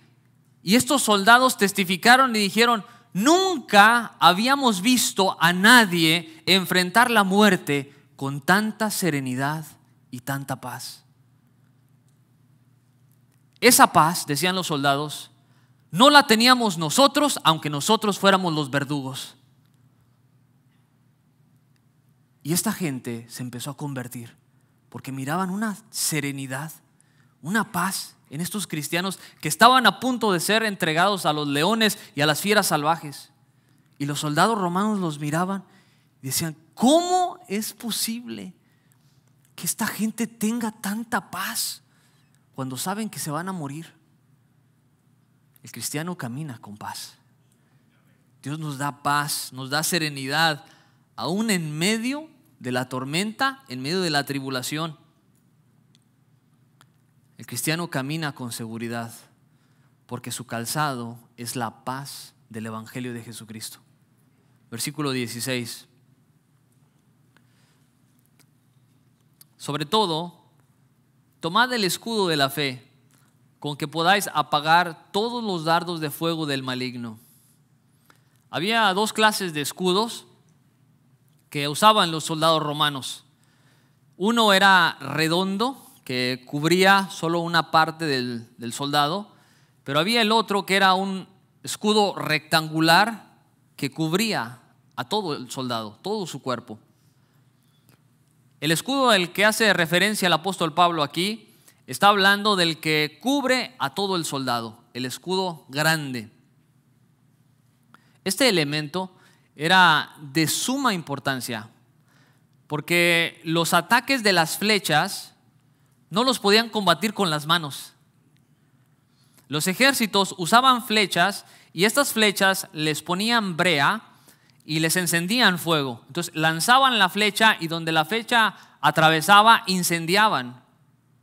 y estos soldados testificaron y dijeron, nunca habíamos visto a nadie enfrentar la muerte con tanta serenidad y tanta paz. Esa paz, decían los soldados, no la teníamos nosotros, aunque nosotros fuéramos los verdugos. Y esta gente se empezó a convertir, porque miraban una serenidad, una paz en estos cristianos que estaban a punto de ser entregados a los leones y a las fieras salvajes. Y los soldados romanos los miraban y decían, ¿cómo es posible que esta gente tenga tanta paz cuando saben que se van a morir? El cristiano camina con paz. Dios nos da paz, nos da serenidad, aún en medio de la tormenta, en medio de la tribulación. El cristiano camina con seguridad porque su calzado es la paz del Evangelio de Jesucristo. Versículo 16. Sobre todo, tomad el escudo de la fe, con que podáis apagar todos los dardos de fuego del maligno. Había dos clases de escudos que usaban los soldados romanos. Uno era redondo, que cubría solo una parte del, soldado, pero había el otro que era un escudo rectangular que cubría a todo el soldado, todo su cuerpo. El escudo al que hace referencia el apóstol Pablo aquí está hablando del que cubre a todo el soldado, el escudo grande. Este elemento era de suma importancia porque los ataques de las flechas no los podían combatir con las manos. Los ejércitos usaban flechas y estas flechas les ponían brea y les encendían fuego. Entonces lanzaban la flecha y donde la flecha atravesaba incendiaban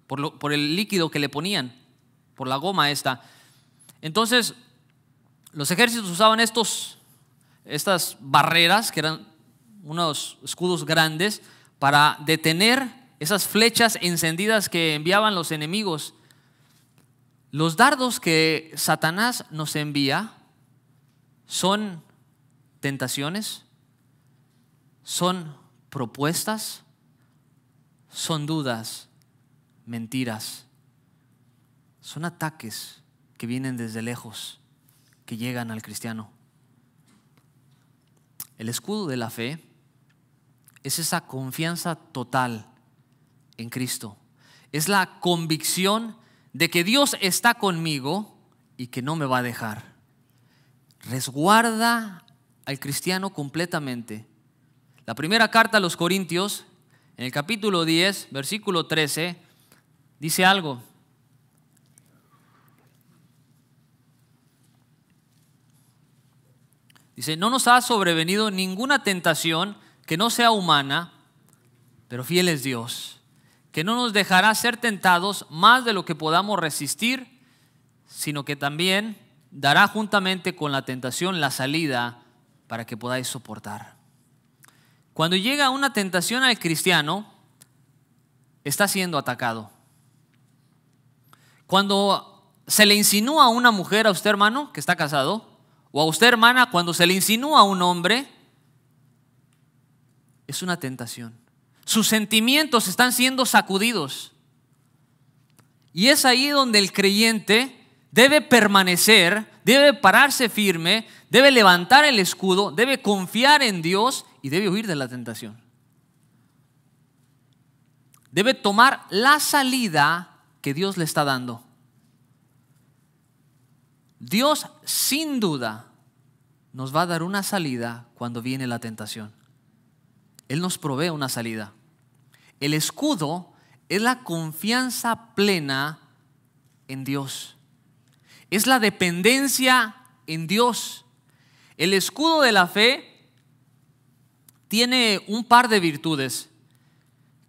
por, el líquido que le ponían, por la goma esta. Entonces los ejércitos usaban estos, estas barreras que eran unos escudos grandes para detener esas flechas encendidas que enviaban los enemigos, los dardos que Satanás nos envía son tentaciones, son propuestas, son dudas, mentiras, son ataques que vienen desde lejos, que llegan al cristiano. El escudo de la fe es esa confianza total en Cristo. Es la convicción de que Dios está conmigo y que no me va a dejar. Resguarda al cristiano completamente. La primera carta a los Corintios, en el capítulo 10, versículo 13, dice algo. Dice, no nos ha sobrevenido ninguna tentación que no sea humana, pero fiel es Dios que no nos dejará ser tentados más de lo que podamos resistir, sino que también dará juntamente con la tentación la salida para que podáis soportar. Cuando llega una tentación al cristiano, está siendo atacado. Cuando se le insinúa a una mujer, a usted hermano, que está casado, o a usted hermana, cuando se le insinúa a un hombre, es una tentación. Sus sentimientos están siendo sacudidos. Y es ahí donde el creyente debe permanecer, debe pararse firme, debe levantar el escudo, debe confiar en Dios y debe huir de la tentación. Debe tomar la salida que Dios le está dando. Dios sin duda nos va a dar una salida cuando viene la tentación. Él nos provee una salida. El escudo es la confianza plena en Dios. Es la dependencia en Dios. El escudo de la fe tiene un par de virtudes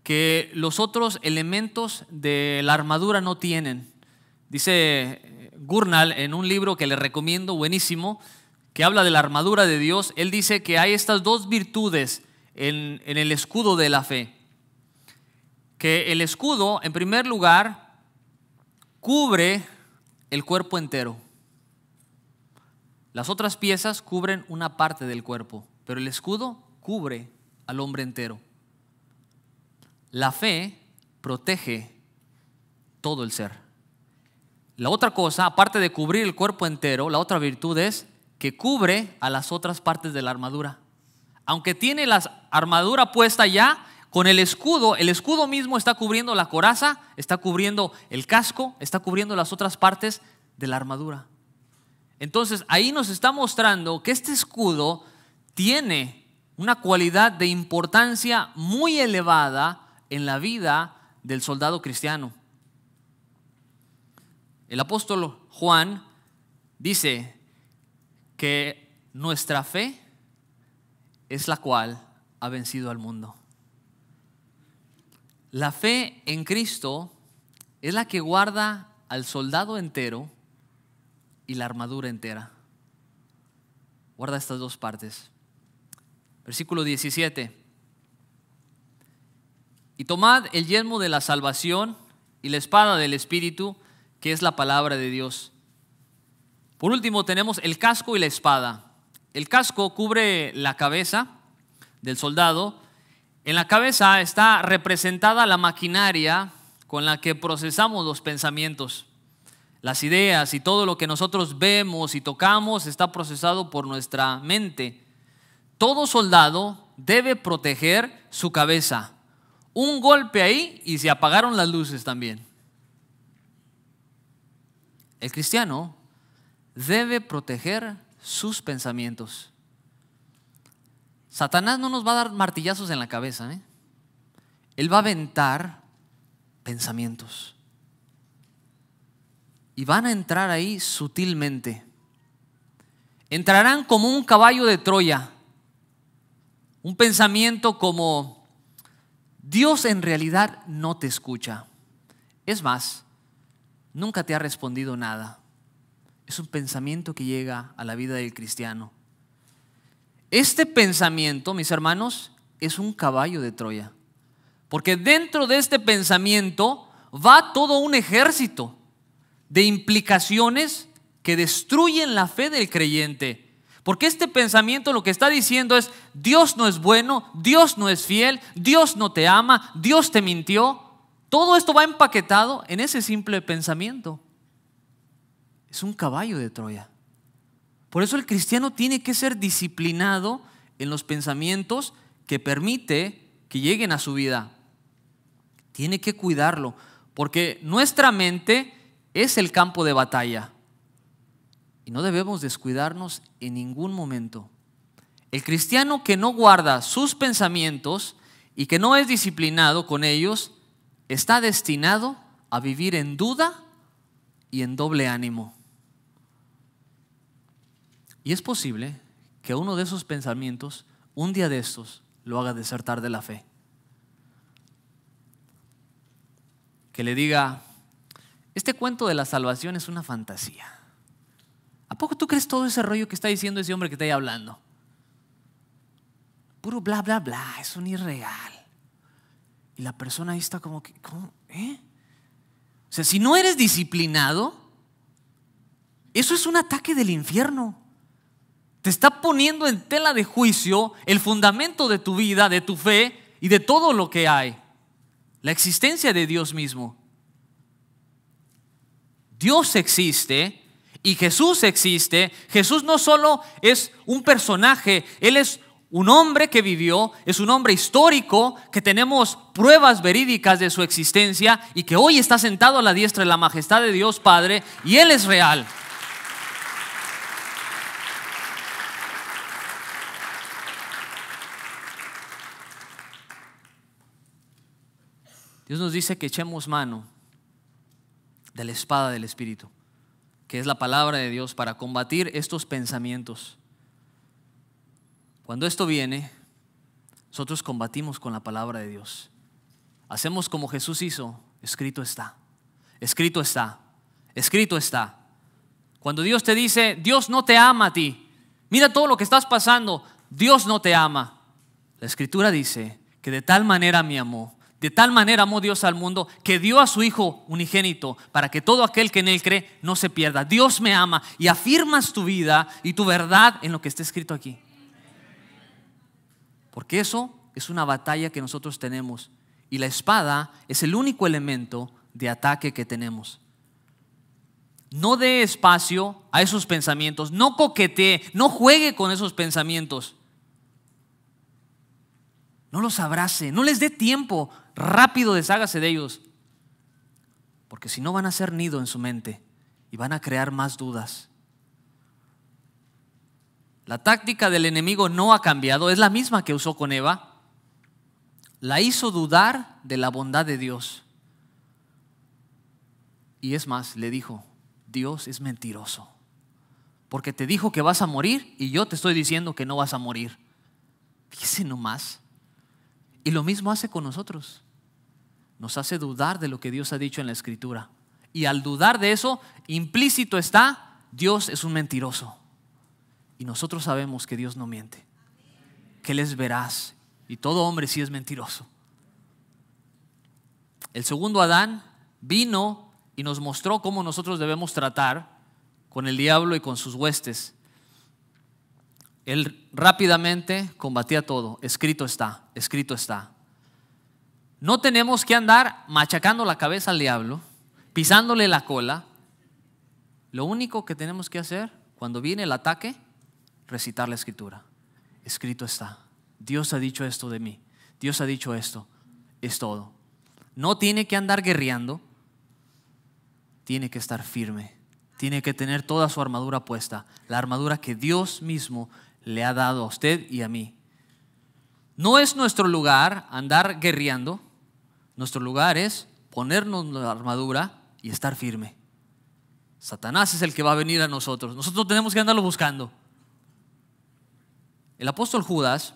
que los otros elementos de la armadura no tienen. Dice eh, Gurnal en un libro que le recomiendo, buenísimo, que habla de la armadura de Dios, él dice que hay estas dos virtudes en, el escudo de la fe. Que el escudo, en primer lugar, cubre el cuerpo entero. Las otras piezas cubren una parte del cuerpo, pero el escudo cubre al hombre entero. La fe protege todo el ser. La otra cosa, aparte de cubrir el cuerpo entero, la otra virtud es que cubre a las otras partes de la armadura aunque tiene la armadura puesta ya, con el escudo, el escudo mismo está cubriendo la coraza, está cubriendo el casco, está cubriendo las otras partes de la armadura. Entonces ahí nos está mostrando que este escudo tiene una cualidad de importancia muy elevada en la vida del soldado cristiano. El apóstol Juan dice que nuestra fe es la cual ha vencido al mundo. La fe en Cristo es la que guarda al soldado entero y la armadura entera. Guarda estas dos partes. Versículo 17. Y tomad el yelmo de la salvación y la espada del Espíritu, que es la palabra de Dios. Por último, tenemos el casco y la espada. El casco cubre la cabeza del soldado. En la cabeza está representada la maquinaria con la que procesamos los pensamientos, las ideas y todo lo que nosotros vemos y tocamos está procesado por nuestra mente. Todo soldado debe proteger su cabeza. Un golpe ahí y se apagaron las luces también. El cristiano debe proteger sus pensamientos. Satanás no nos va a dar martillazos en la cabeza. ¿eh? Él va a aventar pensamientos. Y van a entrar ahí sutilmente. Entrarán como un caballo de Troya. Un pensamiento como, Dios en realidad no te escucha. Es más, nunca te ha respondido nada es un pensamiento que llega a la vida del cristiano. Este pensamiento, mis hermanos, es un caballo de Troya. Porque dentro de este pensamiento va todo un ejército de implicaciones que destruyen la fe del creyente. Porque este pensamiento lo que está diciendo es, Dios no es bueno, Dios no es fiel, Dios no te ama, Dios te mintió. Todo esto va empaquetado en ese simple pensamiento es un caballo de Troya. Por eso el cristiano tiene que ser disciplinado en los pensamientos que permite que lleguen a su vida. Tiene que cuidarlo, porque nuestra mente es el campo de batalla. Y no debemos descuidarnos en ningún momento. El cristiano que no guarda sus pensamientos y que no es disciplinado con ellos, está destinado a vivir en duda y en doble ánimo. Y es posible que uno de esos pensamientos, un día de estos, lo haga desertar de la fe. Que le diga, este cuento de la salvación es una fantasía. ¿A poco tú crees todo ese rollo que está diciendo ese hombre que está ahí hablando? Puro bla, bla, bla, es un irreal. Y la persona ahí está como que, ¿cómo? ¿Eh? O sea, si no eres disciplinado, eso es un ataque del infierno te está poniendo en tela de juicio el fundamento de tu vida, de tu fe y de todo lo que hay. La existencia de Dios mismo. Dios existe y Jesús existe. Jesús no solo es un personaje, Él es un hombre que vivió, es un hombre histórico, que tenemos pruebas verídicas de su existencia y que hoy está sentado a la diestra de la majestad de Dios Padre y Él es real. Dios nos dice que echemos mano de la espada del Espíritu, que es la palabra de Dios para combatir estos pensamientos. Cuando esto viene, nosotros combatimos con la palabra de Dios. Hacemos como Jesús hizo, escrito está, escrito está, escrito está. Cuando Dios te dice, Dios no te ama a ti, mira todo lo que estás pasando, Dios no te ama. La escritura dice que de tal manera me amó de tal manera amó Dios al mundo que dio a su Hijo unigénito para que todo aquel que en Él cree no se pierda. Dios me ama y afirmas tu vida y tu verdad en lo que está escrito aquí. Porque eso es una batalla que nosotros tenemos y la espada es el único elemento de ataque que tenemos. No dé espacio a esos pensamientos, no coquetee, no juegue con esos pensamientos. No los abrace, no les dé tiempo. Rápido deshágase de ellos. Porque si no van a ser nido en su mente y van a crear más dudas. La táctica del enemigo no ha cambiado, es la misma que usó con Eva. La hizo dudar de la bondad de Dios. Y es más, le dijo, Dios es mentiroso. Porque te dijo que vas a morir y yo te estoy diciendo que no vas a morir. Fíjese nomás. Y lo mismo hace con nosotros. Nos hace dudar de lo que Dios ha dicho en la escritura. Y al dudar de eso, implícito está, Dios es un mentiroso. Y nosotros sabemos que Dios no miente, que les verás? Y todo hombre sí es mentiroso. El segundo Adán vino y nos mostró cómo nosotros debemos tratar con el diablo y con sus huestes. Él rápidamente combatía todo. Escrito está, escrito está. No tenemos que andar machacando la cabeza al diablo, pisándole la cola. Lo único que tenemos que hacer cuando viene el ataque, recitar la escritura. Escrito está. Dios ha dicho esto de mí. Dios ha dicho esto. Es todo. No tiene que andar guerreando. Tiene que estar firme. Tiene que tener toda su armadura puesta. La armadura que Dios mismo le ha dado a usted y a mí. No es nuestro lugar andar guerreando, nuestro lugar es ponernos la armadura y estar firme. Satanás es el que va a venir a nosotros, nosotros tenemos que andarlo buscando. El apóstol Judas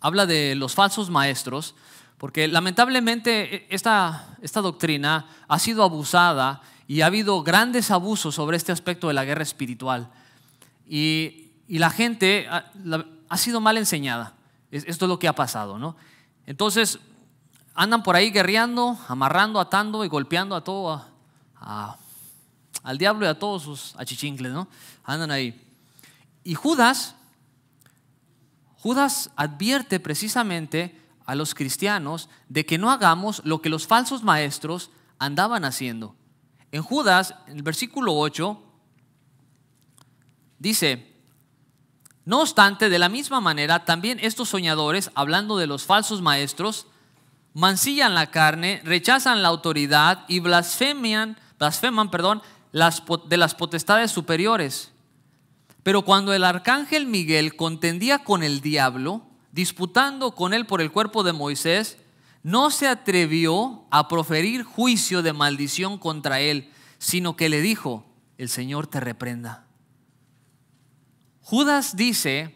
habla de los falsos maestros, porque lamentablemente esta, esta doctrina ha sido abusada y ha habido grandes abusos sobre este aspecto de la guerra espiritual. Y y la gente ha, sido mal enseñada. esto es lo que ha pasado, ¿no? Entonces, andan por ahí guerreando, amarrando, atando y golpeando a todo, al diablo y a todos sus achichincles, ¿no? Andan ahí. Y Judas, Judas advierte precisamente a los cristianos de que no hagamos lo que los falsos maestros andaban haciendo. En Judas, en el versículo 8, dice, no obstante, de la misma manera, también estos soñadores, hablando de los falsos maestros, mancillan la carne, rechazan la autoridad y blasfemian, blasfeman perdón, de las potestades superiores. Pero cuando el arcángel Miguel contendía con el diablo, disputando con él por el cuerpo de Moisés, no se atrevió a proferir juicio de maldición contra él, sino que le dijo, el Señor te reprenda. Judas dice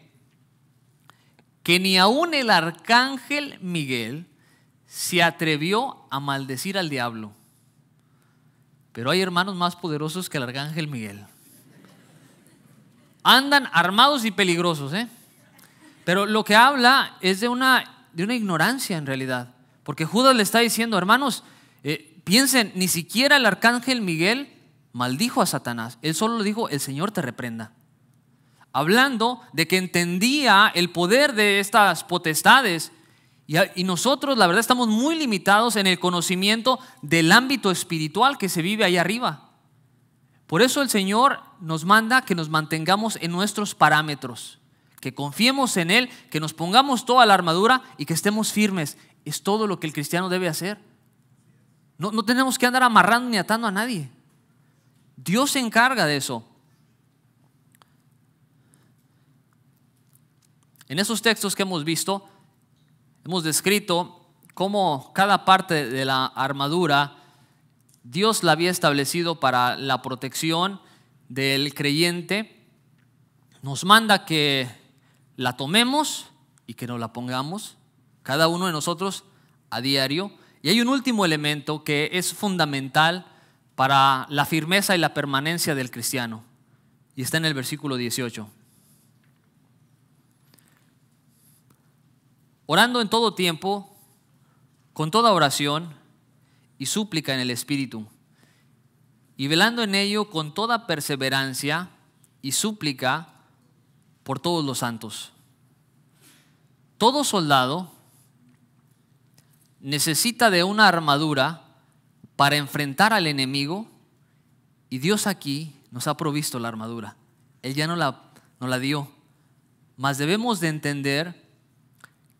que ni aún el arcángel Miguel se atrevió a maldecir al diablo. Pero hay hermanos más poderosos que el arcángel Miguel. Andan armados y peligrosos, ¿eh? Pero lo que habla es de una, de una ignorancia en realidad. Porque Judas le está diciendo, hermanos, eh, piensen, ni siquiera el arcángel Miguel maldijo a Satanás. Él solo dijo, el Señor te reprenda hablando de que entendía el poder de estas potestades. Y, nosotros, la verdad, estamos muy limitados en el conocimiento del ámbito espiritual que se vive ahí arriba. Por eso el Señor nos manda que nos mantengamos en nuestros parámetros, que confiemos en Él, que nos pongamos toda la armadura y que estemos firmes. Es todo lo que el cristiano debe hacer. No, no tenemos que andar amarrando ni atando a nadie. Dios se encarga de eso. En esos textos que hemos visto, hemos descrito cómo cada parte de la armadura Dios la había establecido para la protección del creyente. Nos manda que la tomemos y que nos la pongamos, cada uno de nosotros, a diario. Y hay un último elemento que es fundamental para la firmeza y la permanencia del cristiano. Y está en el versículo 18. orando en todo tiempo, con toda oración y súplica en el Espíritu, y velando en ello con toda perseverancia y súplica por todos los santos. Todo soldado necesita de una armadura para enfrentar al enemigo y Dios aquí nos ha provisto la armadura. Él ya no la, no la dio. Mas debemos de entender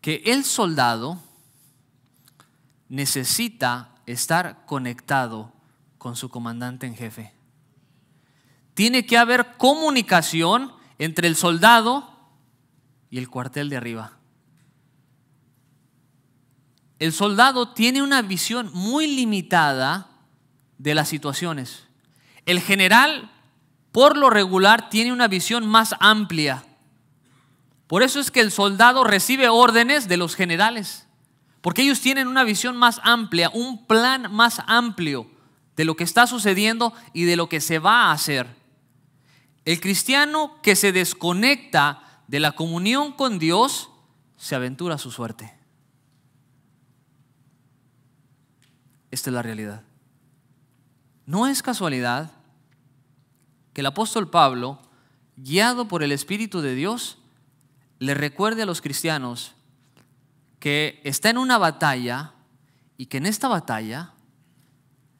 que el soldado necesita estar conectado con su comandante en jefe. Tiene que haber comunicación entre el soldado y el cuartel de arriba. El soldado tiene una visión muy limitada de las situaciones. El general, por lo regular, tiene una visión más amplia. Por eso es que el soldado recibe órdenes de los generales, porque ellos tienen una visión más amplia, un plan más amplio de lo que está sucediendo y de lo que se va a hacer. El cristiano que se desconecta de la comunión con Dios se aventura a su suerte. Esta es la realidad. No es casualidad que el apóstol Pablo, guiado por el Espíritu de Dios, le recuerde a los cristianos que está en una batalla y que en esta batalla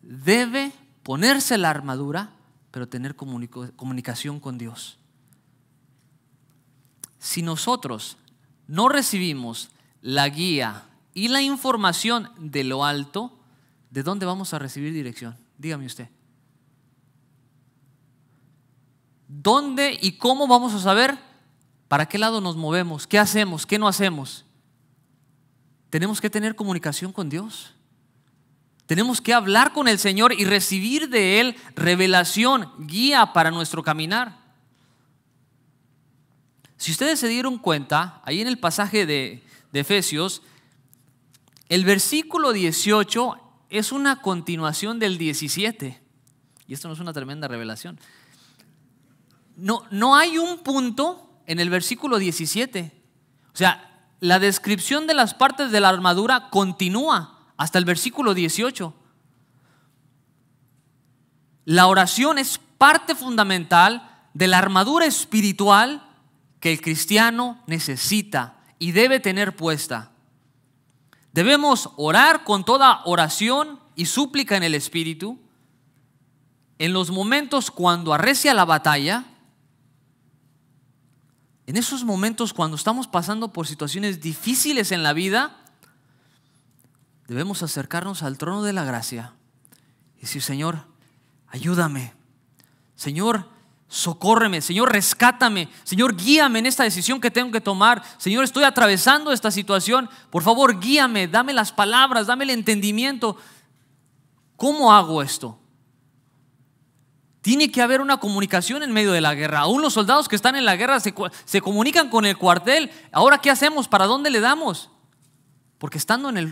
debe ponerse la armadura, pero tener comunicación con Dios. Si nosotros no recibimos la guía y la información de lo alto, ¿de dónde vamos a recibir dirección? Dígame usted. ¿Dónde y cómo vamos a saber ¿Para qué lado nos movemos? ¿Qué hacemos? ¿Qué no hacemos? Tenemos que tener comunicación con Dios. Tenemos que hablar con el Señor y recibir de Él revelación, guía para nuestro caminar. Si ustedes se dieron cuenta, ahí en el pasaje de, Efesios, el versículo 18 es una continuación del 17. Y esto no es una tremenda revelación. No, no hay un punto en el versículo 17. O sea, la descripción de las partes de la armadura continúa hasta el versículo 18. La oración es parte fundamental de la armadura espiritual que el cristiano necesita y debe tener puesta. Debemos orar con toda oración y súplica en el Espíritu en los momentos cuando arrecia la batalla en esos momentos cuando estamos pasando por situaciones difíciles en la vida, debemos acercarnos al trono de la gracia y decir, Señor, ayúdame. Señor, socórreme. Señor, rescátame. Señor, guíame en esta decisión que tengo que tomar. Señor, estoy atravesando esta situación. Por favor, guíame. Dame las palabras, dame el entendimiento. ¿Cómo hago esto? Tiene que haber una comunicación en medio de la guerra. Aún los soldados que están en la guerra se, comunican con el cuartel. Ahora, ¿qué hacemos? ¿Para dónde le damos? Porque estando en el,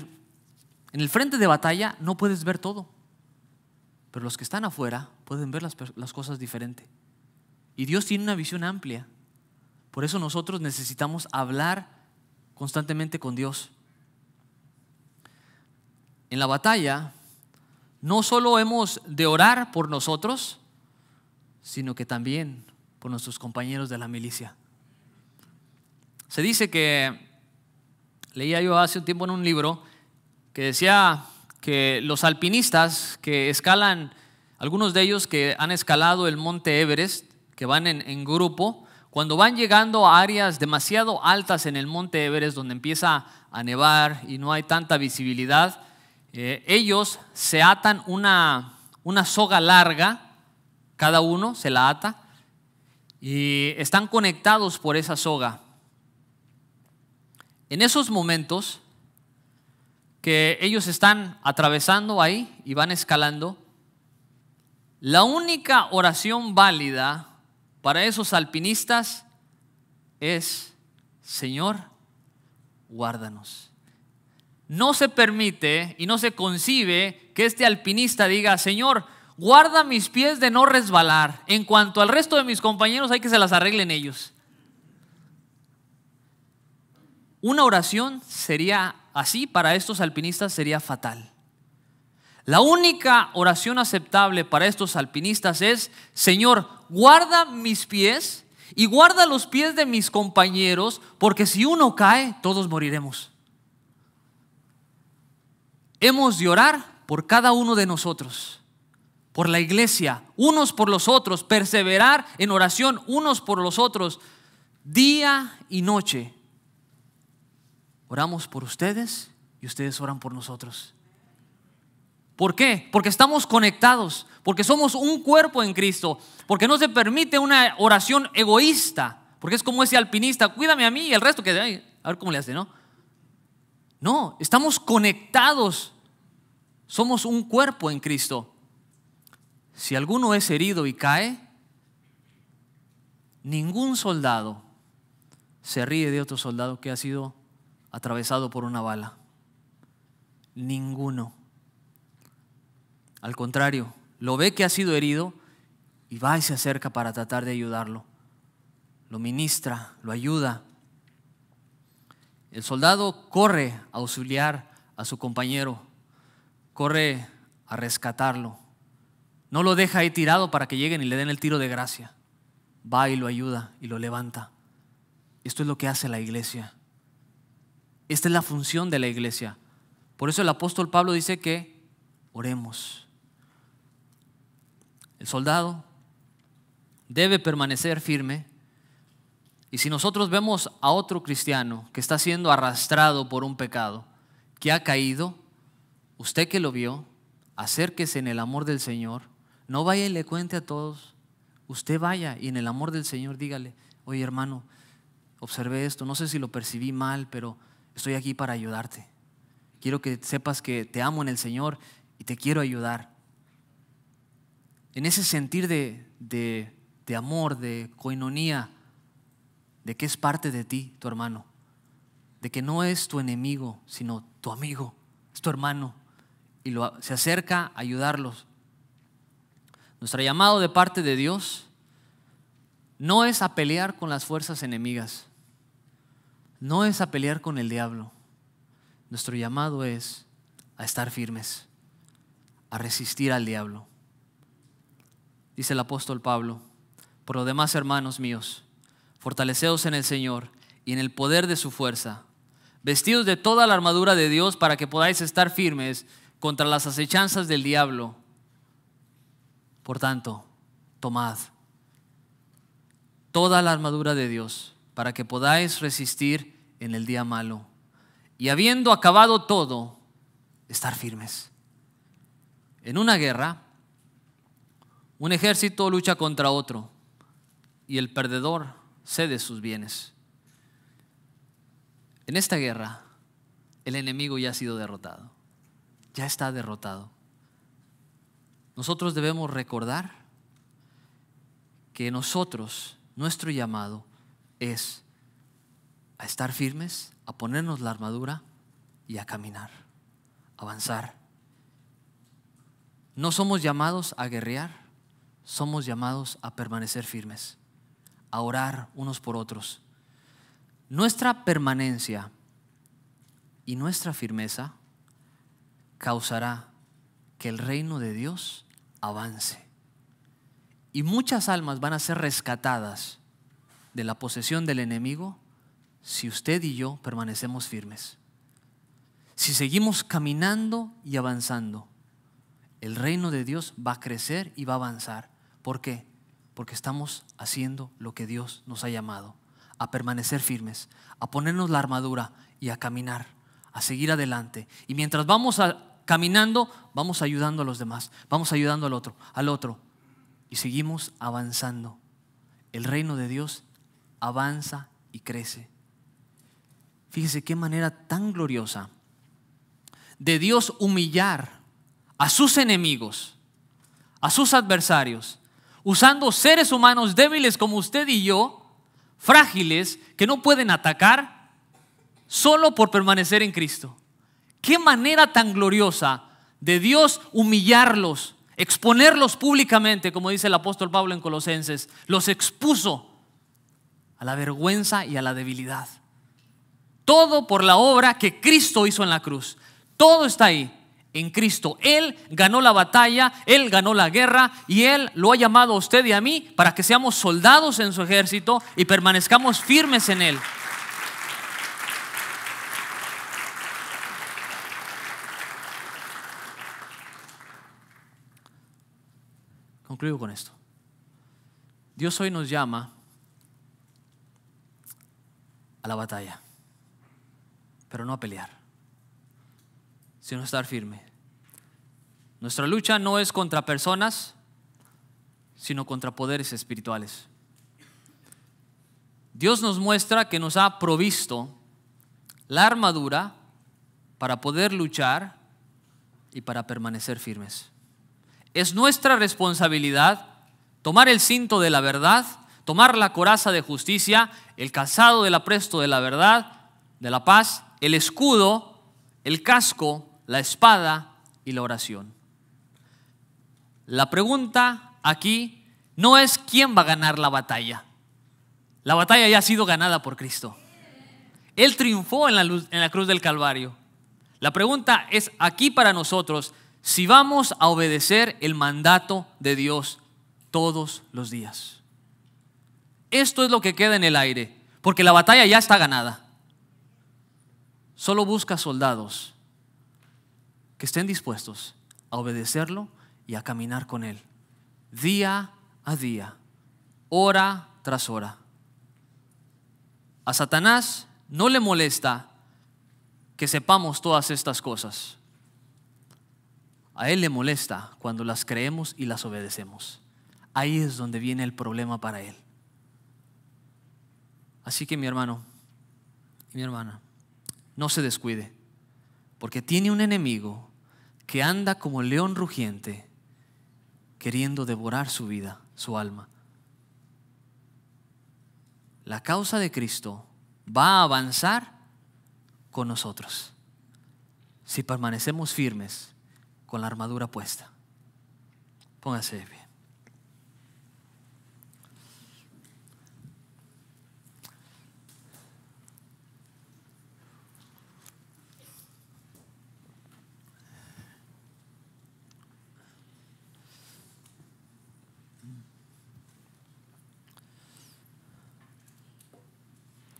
en el frente de batalla no puedes ver todo. Pero los que están afuera pueden ver las, las cosas diferente. Y Dios tiene una visión amplia. Por eso nosotros necesitamos hablar constantemente con Dios. En la batalla, no solo hemos de orar por nosotros, sino que también por nuestros compañeros de la milicia. Se dice que, leía yo hace un tiempo en un libro, que decía que los alpinistas que escalan, algunos de ellos que han escalado el monte Everest, que van en, grupo, cuando van llegando a áreas demasiado altas en el monte Everest, donde empieza a nevar y no hay tanta visibilidad, eh, ellos se atan una soga larga cada uno se la ata y están conectados por esa soga. En esos momentos que ellos están atravesando ahí y van escalando, la única oración válida para esos alpinistas es, Señor, guárdanos. No se permite y no se concibe que este alpinista diga, Señor, guarda mis pies de no resbalar. En cuanto al resto de mis compañeros, hay que se las arreglen ellos. Una oración sería así, para estos alpinistas sería fatal. La única oración aceptable para estos alpinistas es, Señor, guarda mis pies y guarda los pies de mis compañeros, porque si uno cae, todos moriremos. Hemos de orar por cada uno de nosotros por la iglesia, unos por los otros, perseverar en oración unos por los otros, día y noche. Oramos por ustedes y ustedes oran por nosotros. ¿Por qué? Porque estamos conectados, porque somos un cuerpo en Cristo, porque no se permite una oración egoísta, porque es como ese alpinista, cuídame a mí y el resto que... Ay, a ver cómo le hace, ¿no? No, estamos conectados, somos un cuerpo en Cristo si alguno es herido y cae, ningún soldado se ríe de otro soldado que ha sido atravesado por una bala. Ninguno. Al contrario, lo ve que ha sido herido y va y se acerca para tratar de ayudarlo. Lo ministra, lo ayuda. El soldado corre a auxiliar a su compañero, corre a rescatarlo. No lo deja ahí tirado para que lleguen y le den el tiro de gracia. Va y lo ayuda y lo levanta. Esto es lo que hace la iglesia. Esta es la función de la iglesia. Por eso el apóstol Pablo dice que oremos. El soldado debe permanecer firme. Y si nosotros vemos a otro cristiano que está siendo arrastrado por un pecado, que ha caído, usted que lo vio, acérquese en el amor del Señor no vaya y le cuente a todos. Usted vaya y en el amor del Señor dígale, oye hermano, observé esto, no sé si lo percibí mal, pero estoy aquí para ayudarte. Quiero que sepas que te amo en el Señor y te quiero ayudar. En ese sentir de, amor, de coinonía, de que es parte de ti, tu hermano, de que no es tu enemigo, sino tu amigo, es tu hermano, y lo, se acerca a ayudarlos, nuestro llamado de parte de Dios no es a pelear con las fuerzas enemigas, no es a pelear con el diablo. Nuestro llamado es a estar firmes, a resistir al diablo. Dice el apóstol Pablo, por lo demás hermanos míos, fortaleceos en el Señor y en el poder de su fuerza, vestidos de toda la armadura de Dios para que podáis estar firmes contra las acechanzas del diablo por tanto, tomad toda la armadura de Dios para que podáis resistir en el día malo. Y habiendo acabado todo, estar firmes. En una guerra, un ejército lucha contra otro y el perdedor cede sus bienes. En esta guerra, el enemigo ya ha sido derrotado, ya está derrotado. Nosotros debemos recordar que nosotros, nuestro llamado es a estar firmes, a ponernos la armadura y a caminar, avanzar. No somos llamados a guerrear, somos llamados a permanecer firmes, a orar unos por otros. Nuestra permanencia y nuestra firmeza causará que el reino de Dios avance. Y muchas almas van a ser rescatadas de la posesión del enemigo si usted y yo permanecemos firmes. Si seguimos caminando y avanzando, el reino de Dios va a crecer y va a avanzar. ¿Por qué? Porque estamos haciendo lo que Dios nos ha llamado, a permanecer firmes, a ponernos la armadura y a caminar, a seguir adelante. Y mientras vamos a, caminando, vamos ayudando a los demás, vamos ayudando al otro, al otro. Y seguimos avanzando. El reino de Dios avanza y crece. Fíjese qué manera tan gloriosa de Dios humillar a sus enemigos, a sus adversarios, usando seres humanos débiles como usted y yo, frágiles, que no pueden atacar, solo por permanecer en Cristo. Qué manera tan gloriosa de Dios humillarlos, exponerlos públicamente, como dice el apóstol Pablo en Colosenses. Los expuso a la vergüenza y a la debilidad. Todo por la obra que Cristo hizo en la cruz. Todo está ahí en Cristo. Él ganó la batalla, Él ganó la guerra y Él lo ha llamado a usted y a mí para que seamos soldados en su ejército y permanezcamos firmes en Él. Concluyo con esto. Dios hoy nos llama a la batalla, pero no a pelear, sino a estar firme. Nuestra lucha no es contra personas, sino contra poderes espirituales. Dios nos muestra que nos ha provisto la armadura para poder luchar y para permanecer firmes es nuestra responsabilidad tomar el cinto de la verdad, tomar la coraza de justicia, el calzado del apresto de la verdad, de la paz, el escudo, el casco, la espada y la oración. La pregunta aquí no es quién va a ganar la batalla. La batalla ya ha sido ganada por Cristo. Él triunfó en la, en la cruz del Calvario. La pregunta es aquí para nosotros, si vamos a obedecer el mandato de Dios todos los días. Esto es lo que queda en el aire, porque la batalla ya está ganada. Solo busca soldados que estén dispuestos a obedecerlo y a caminar con Él, día a día, hora tras hora. A Satanás no le molesta que sepamos todas estas cosas a Él le molesta cuando las creemos y las obedecemos. Ahí es donde viene el problema para Él. Así que mi hermano y mi hermana, no se descuide, porque tiene un enemigo que anda como león rugiente queriendo devorar su vida, su alma. La causa de Cristo va a avanzar con nosotros si permanecemos firmes con la armadura puesta. Póngase bien.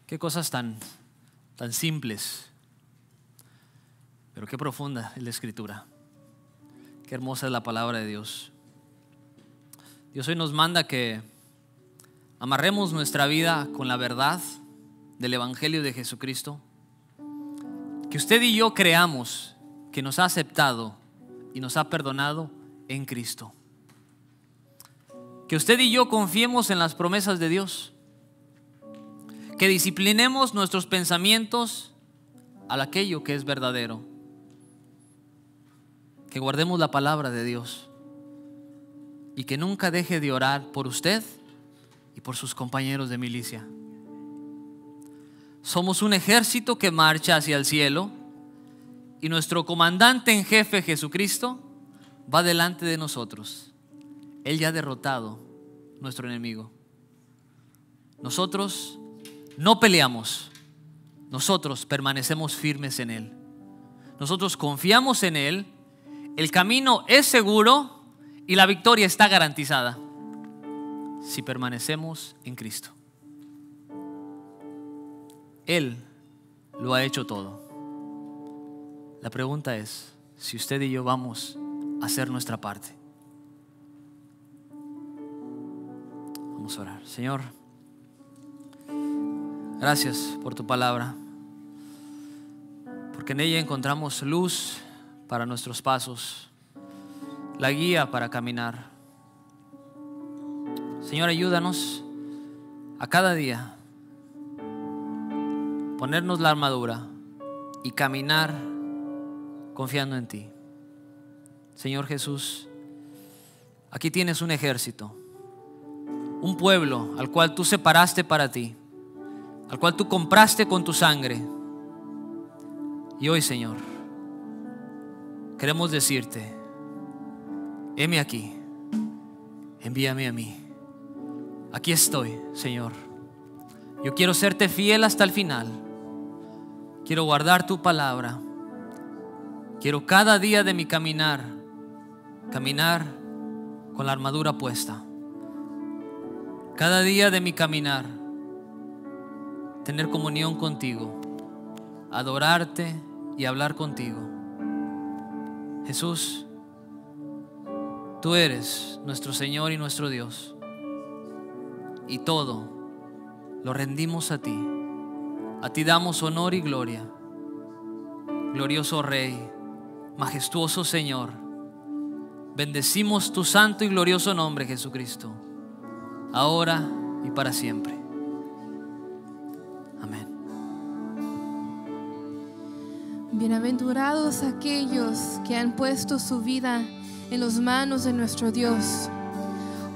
Qué cosas tan, tan simples, pero qué profunda es la escritura. Qué hermosa es la palabra de Dios. Dios hoy nos manda que amarremos nuestra vida con la verdad del Evangelio de Jesucristo. Que usted y yo creamos que nos ha aceptado y nos ha perdonado en Cristo. Que usted y yo confiemos en las promesas de Dios. Que disciplinemos nuestros pensamientos al aquello que es verdadero que guardemos la palabra de Dios y que nunca deje de orar por usted y por sus compañeros de milicia. Somos un ejército que marcha hacia el cielo y nuestro comandante en jefe Jesucristo va delante de nosotros. Él ya ha derrotado nuestro enemigo. Nosotros no peleamos, nosotros permanecemos firmes en Él. Nosotros confiamos en Él el camino es seguro y la victoria está garantizada si permanecemos en Cristo. Él lo ha hecho todo. La pregunta es si usted y yo vamos a hacer nuestra parte. Vamos a orar. Señor, gracias por tu palabra, porque en ella encontramos luz para nuestros pasos, la guía para caminar. Señor, ayúdanos a cada día ponernos la armadura y caminar confiando en ti. Señor Jesús, aquí tienes un ejército, un pueblo al cual tú separaste para ti, al cual tú compraste con tu sangre. Y hoy, Señor, queremos decirte, heme aquí, envíame a mí. Aquí estoy, Señor. Yo quiero serte fiel hasta el final. Quiero guardar tu palabra. Quiero cada día de mi caminar, caminar con la armadura puesta. Cada día de mi caminar, tener comunión contigo, adorarte y hablar contigo. Jesús, tú eres nuestro Señor y nuestro Dios. Y todo lo rendimos a ti. A ti damos honor y gloria. Glorioso Rey, majestuoso Señor, bendecimos tu santo y glorioso nombre, Jesucristo, ahora y para siempre. Bienaventurados aquellos que han puesto su vida en las manos de nuestro Dios,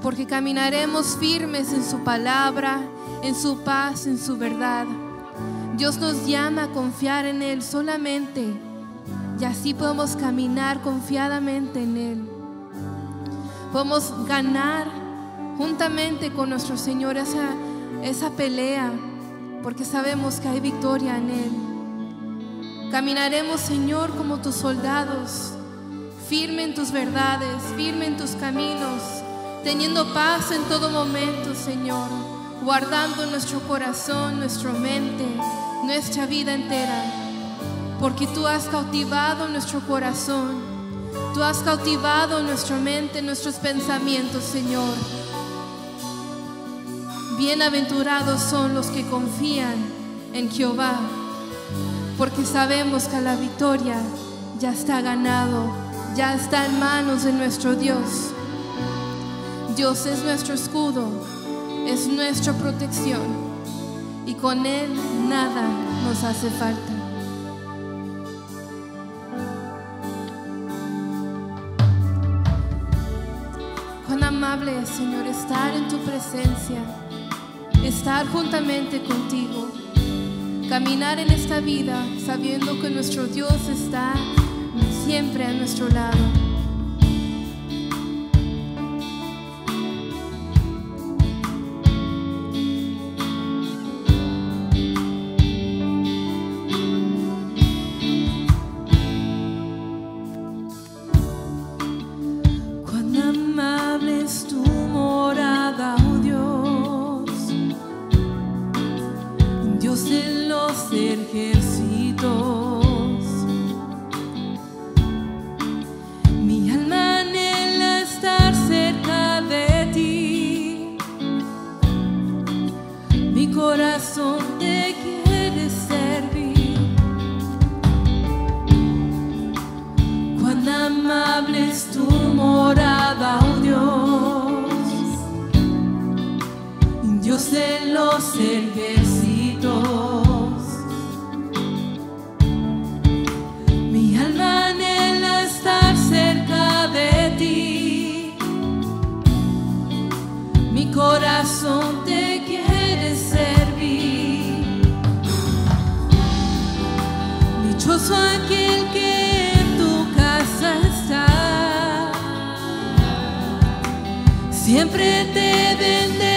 porque caminaremos firmes en su palabra, en su paz, en su verdad. Dios nos llama a confiar en Él solamente y así podemos caminar confiadamente en Él. Podemos ganar juntamente con nuestro Señor esa, esa pelea porque sabemos que hay victoria en Él. Caminaremos, Señor, como tus soldados, firme en tus verdades, firme en tus caminos, teniendo paz en todo momento, Señor, guardando nuestro corazón, nuestra mente, nuestra vida entera, porque tú has cautivado nuestro corazón, tú has cautivado nuestra mente, nuestros pensamientos, Señor. Bienaventurados son los que confían en Jehová porque sabemos que la victoria ya está ganado, ya está en manos de nuestro Dios. Dios es nuestro escudo, es nuestra protección y con Él nada nos hace falta. Cuán amable es, Señor, estar en tu presencia, estar juntamente contigo caminar en esta vida sabiendo que nuestro Dios está siempre a nuestro lado. soy aquel que en tu casa está. Siempre te bendiga.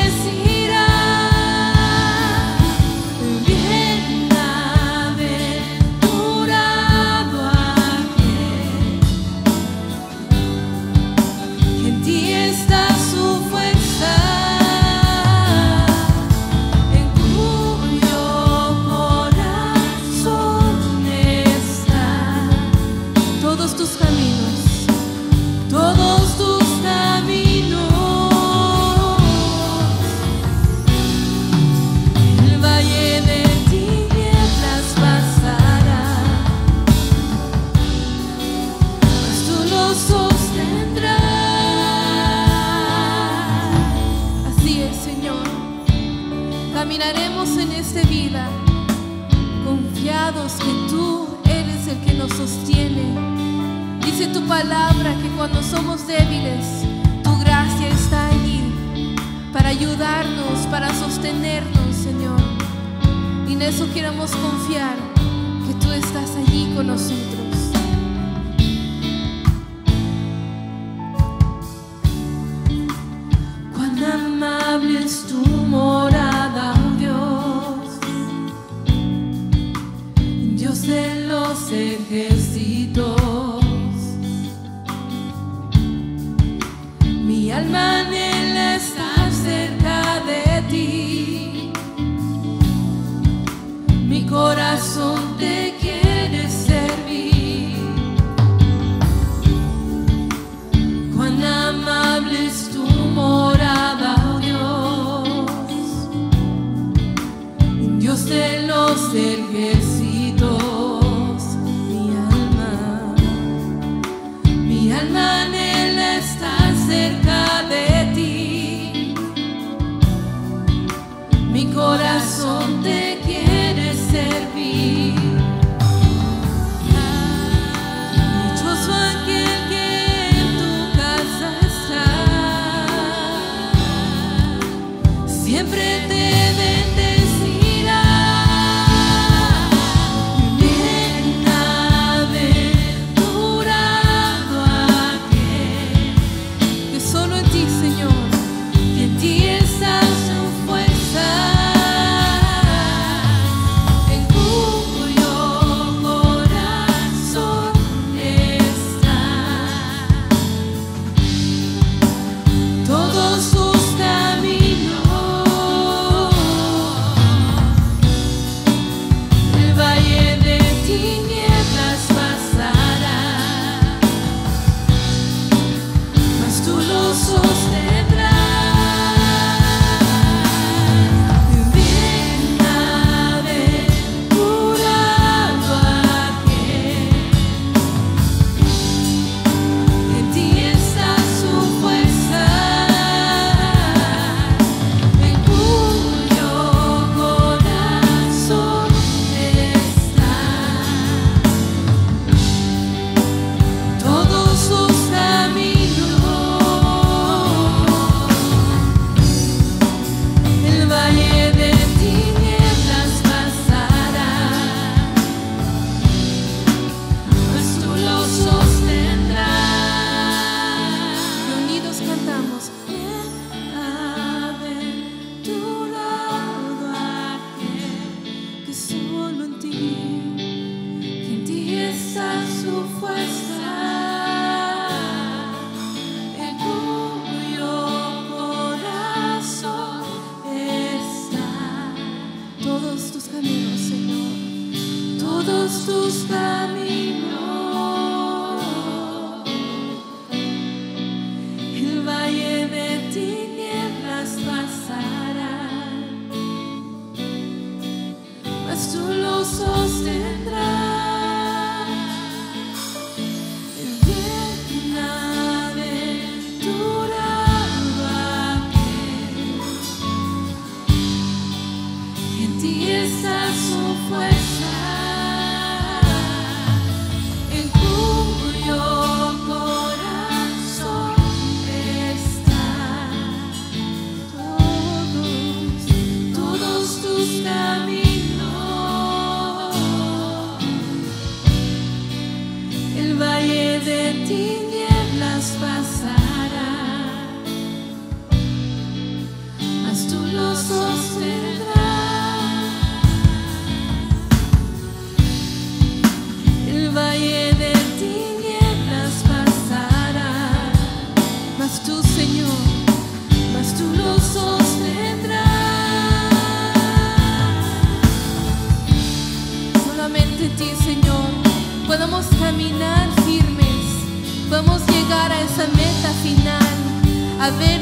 palabra que cuando somos débiles, tu gracia está allí para ayudarnos, para sostenernos, Señor. Y en eso queremos confiar que tú estás allí con nosotros.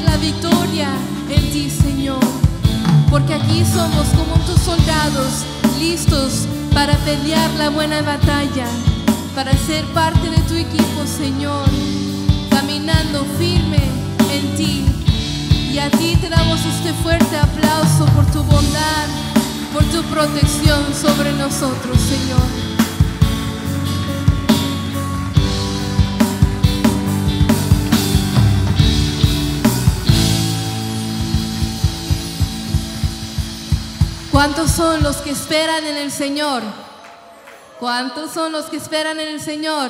la victoria en ti, Señor. Porque aquí somos como tus soldados, listos para pelear la buena batalla, para ser parte de tu equipo, Señor, caminando firme en ti. Y a ti te damos este fuerte aplauso por tu bondad, por tu protección sobre nosotros, Señor. ¿Cuántos son los que esperan en el Señor? ¿Cuántos son los que esperan en el Señor?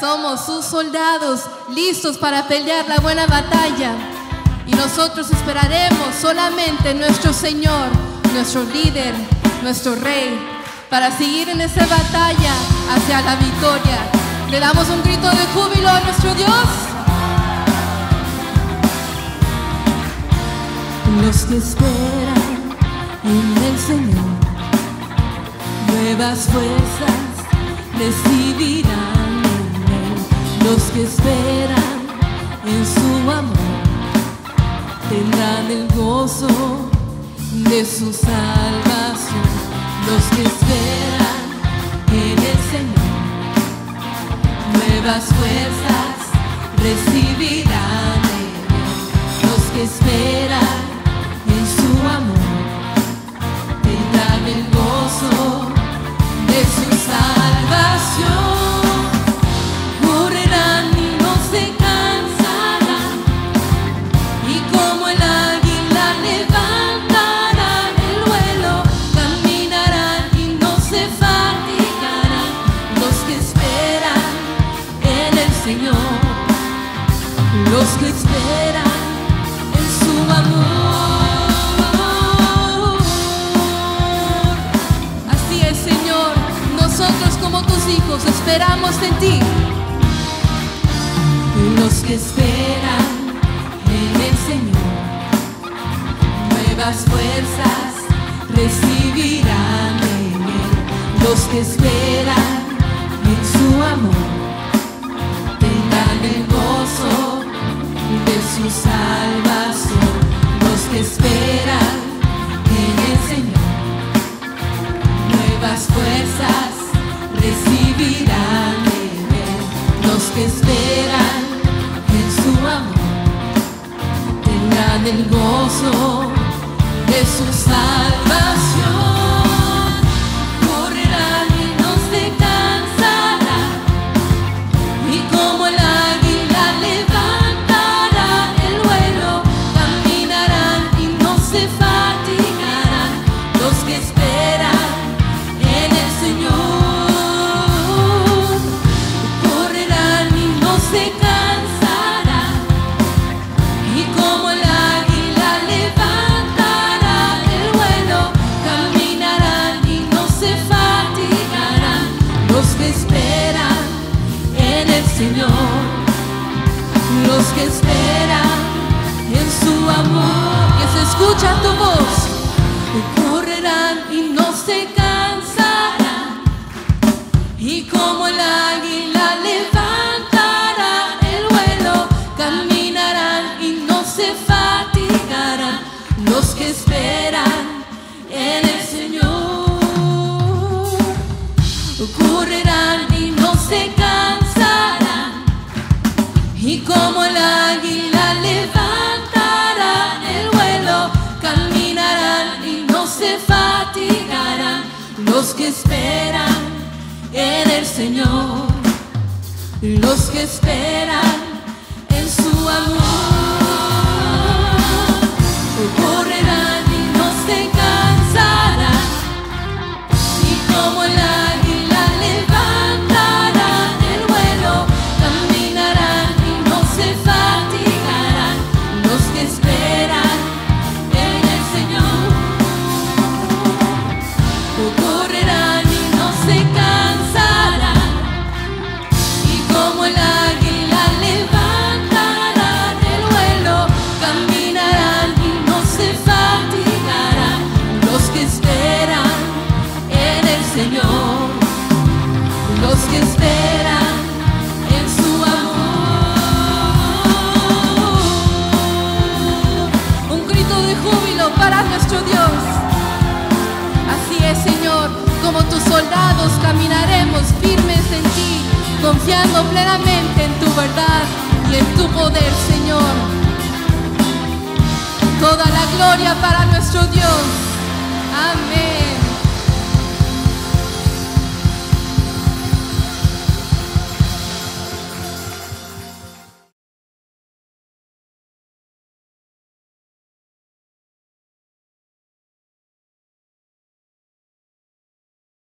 Somos sus soldados listos para pelear la buena batalla. Y nosotros esperaremos solamente nuestro Señor, nuestro líder, nuestro rey, para seguir en esa batalla hacia la victoria. Le damos un grito de júbilo a nuestro Dios. Los que esperan en el Señor. Nuevas fuerzas recibirán en él. los que esperan en su amor. Tendrán el gozo de su salvación. Los que esperan en el Señor. Nuevas fuerzas recibirán en él. los que esperan Nos esperamos en ti. Los que esperan en el Señor, nuevas fuerzas recibirán en él. Los que esperan en su amor, tendrán el gozo de su salvación. Los que esperan vida los que esperan en su amor, tendrán el gozo de sus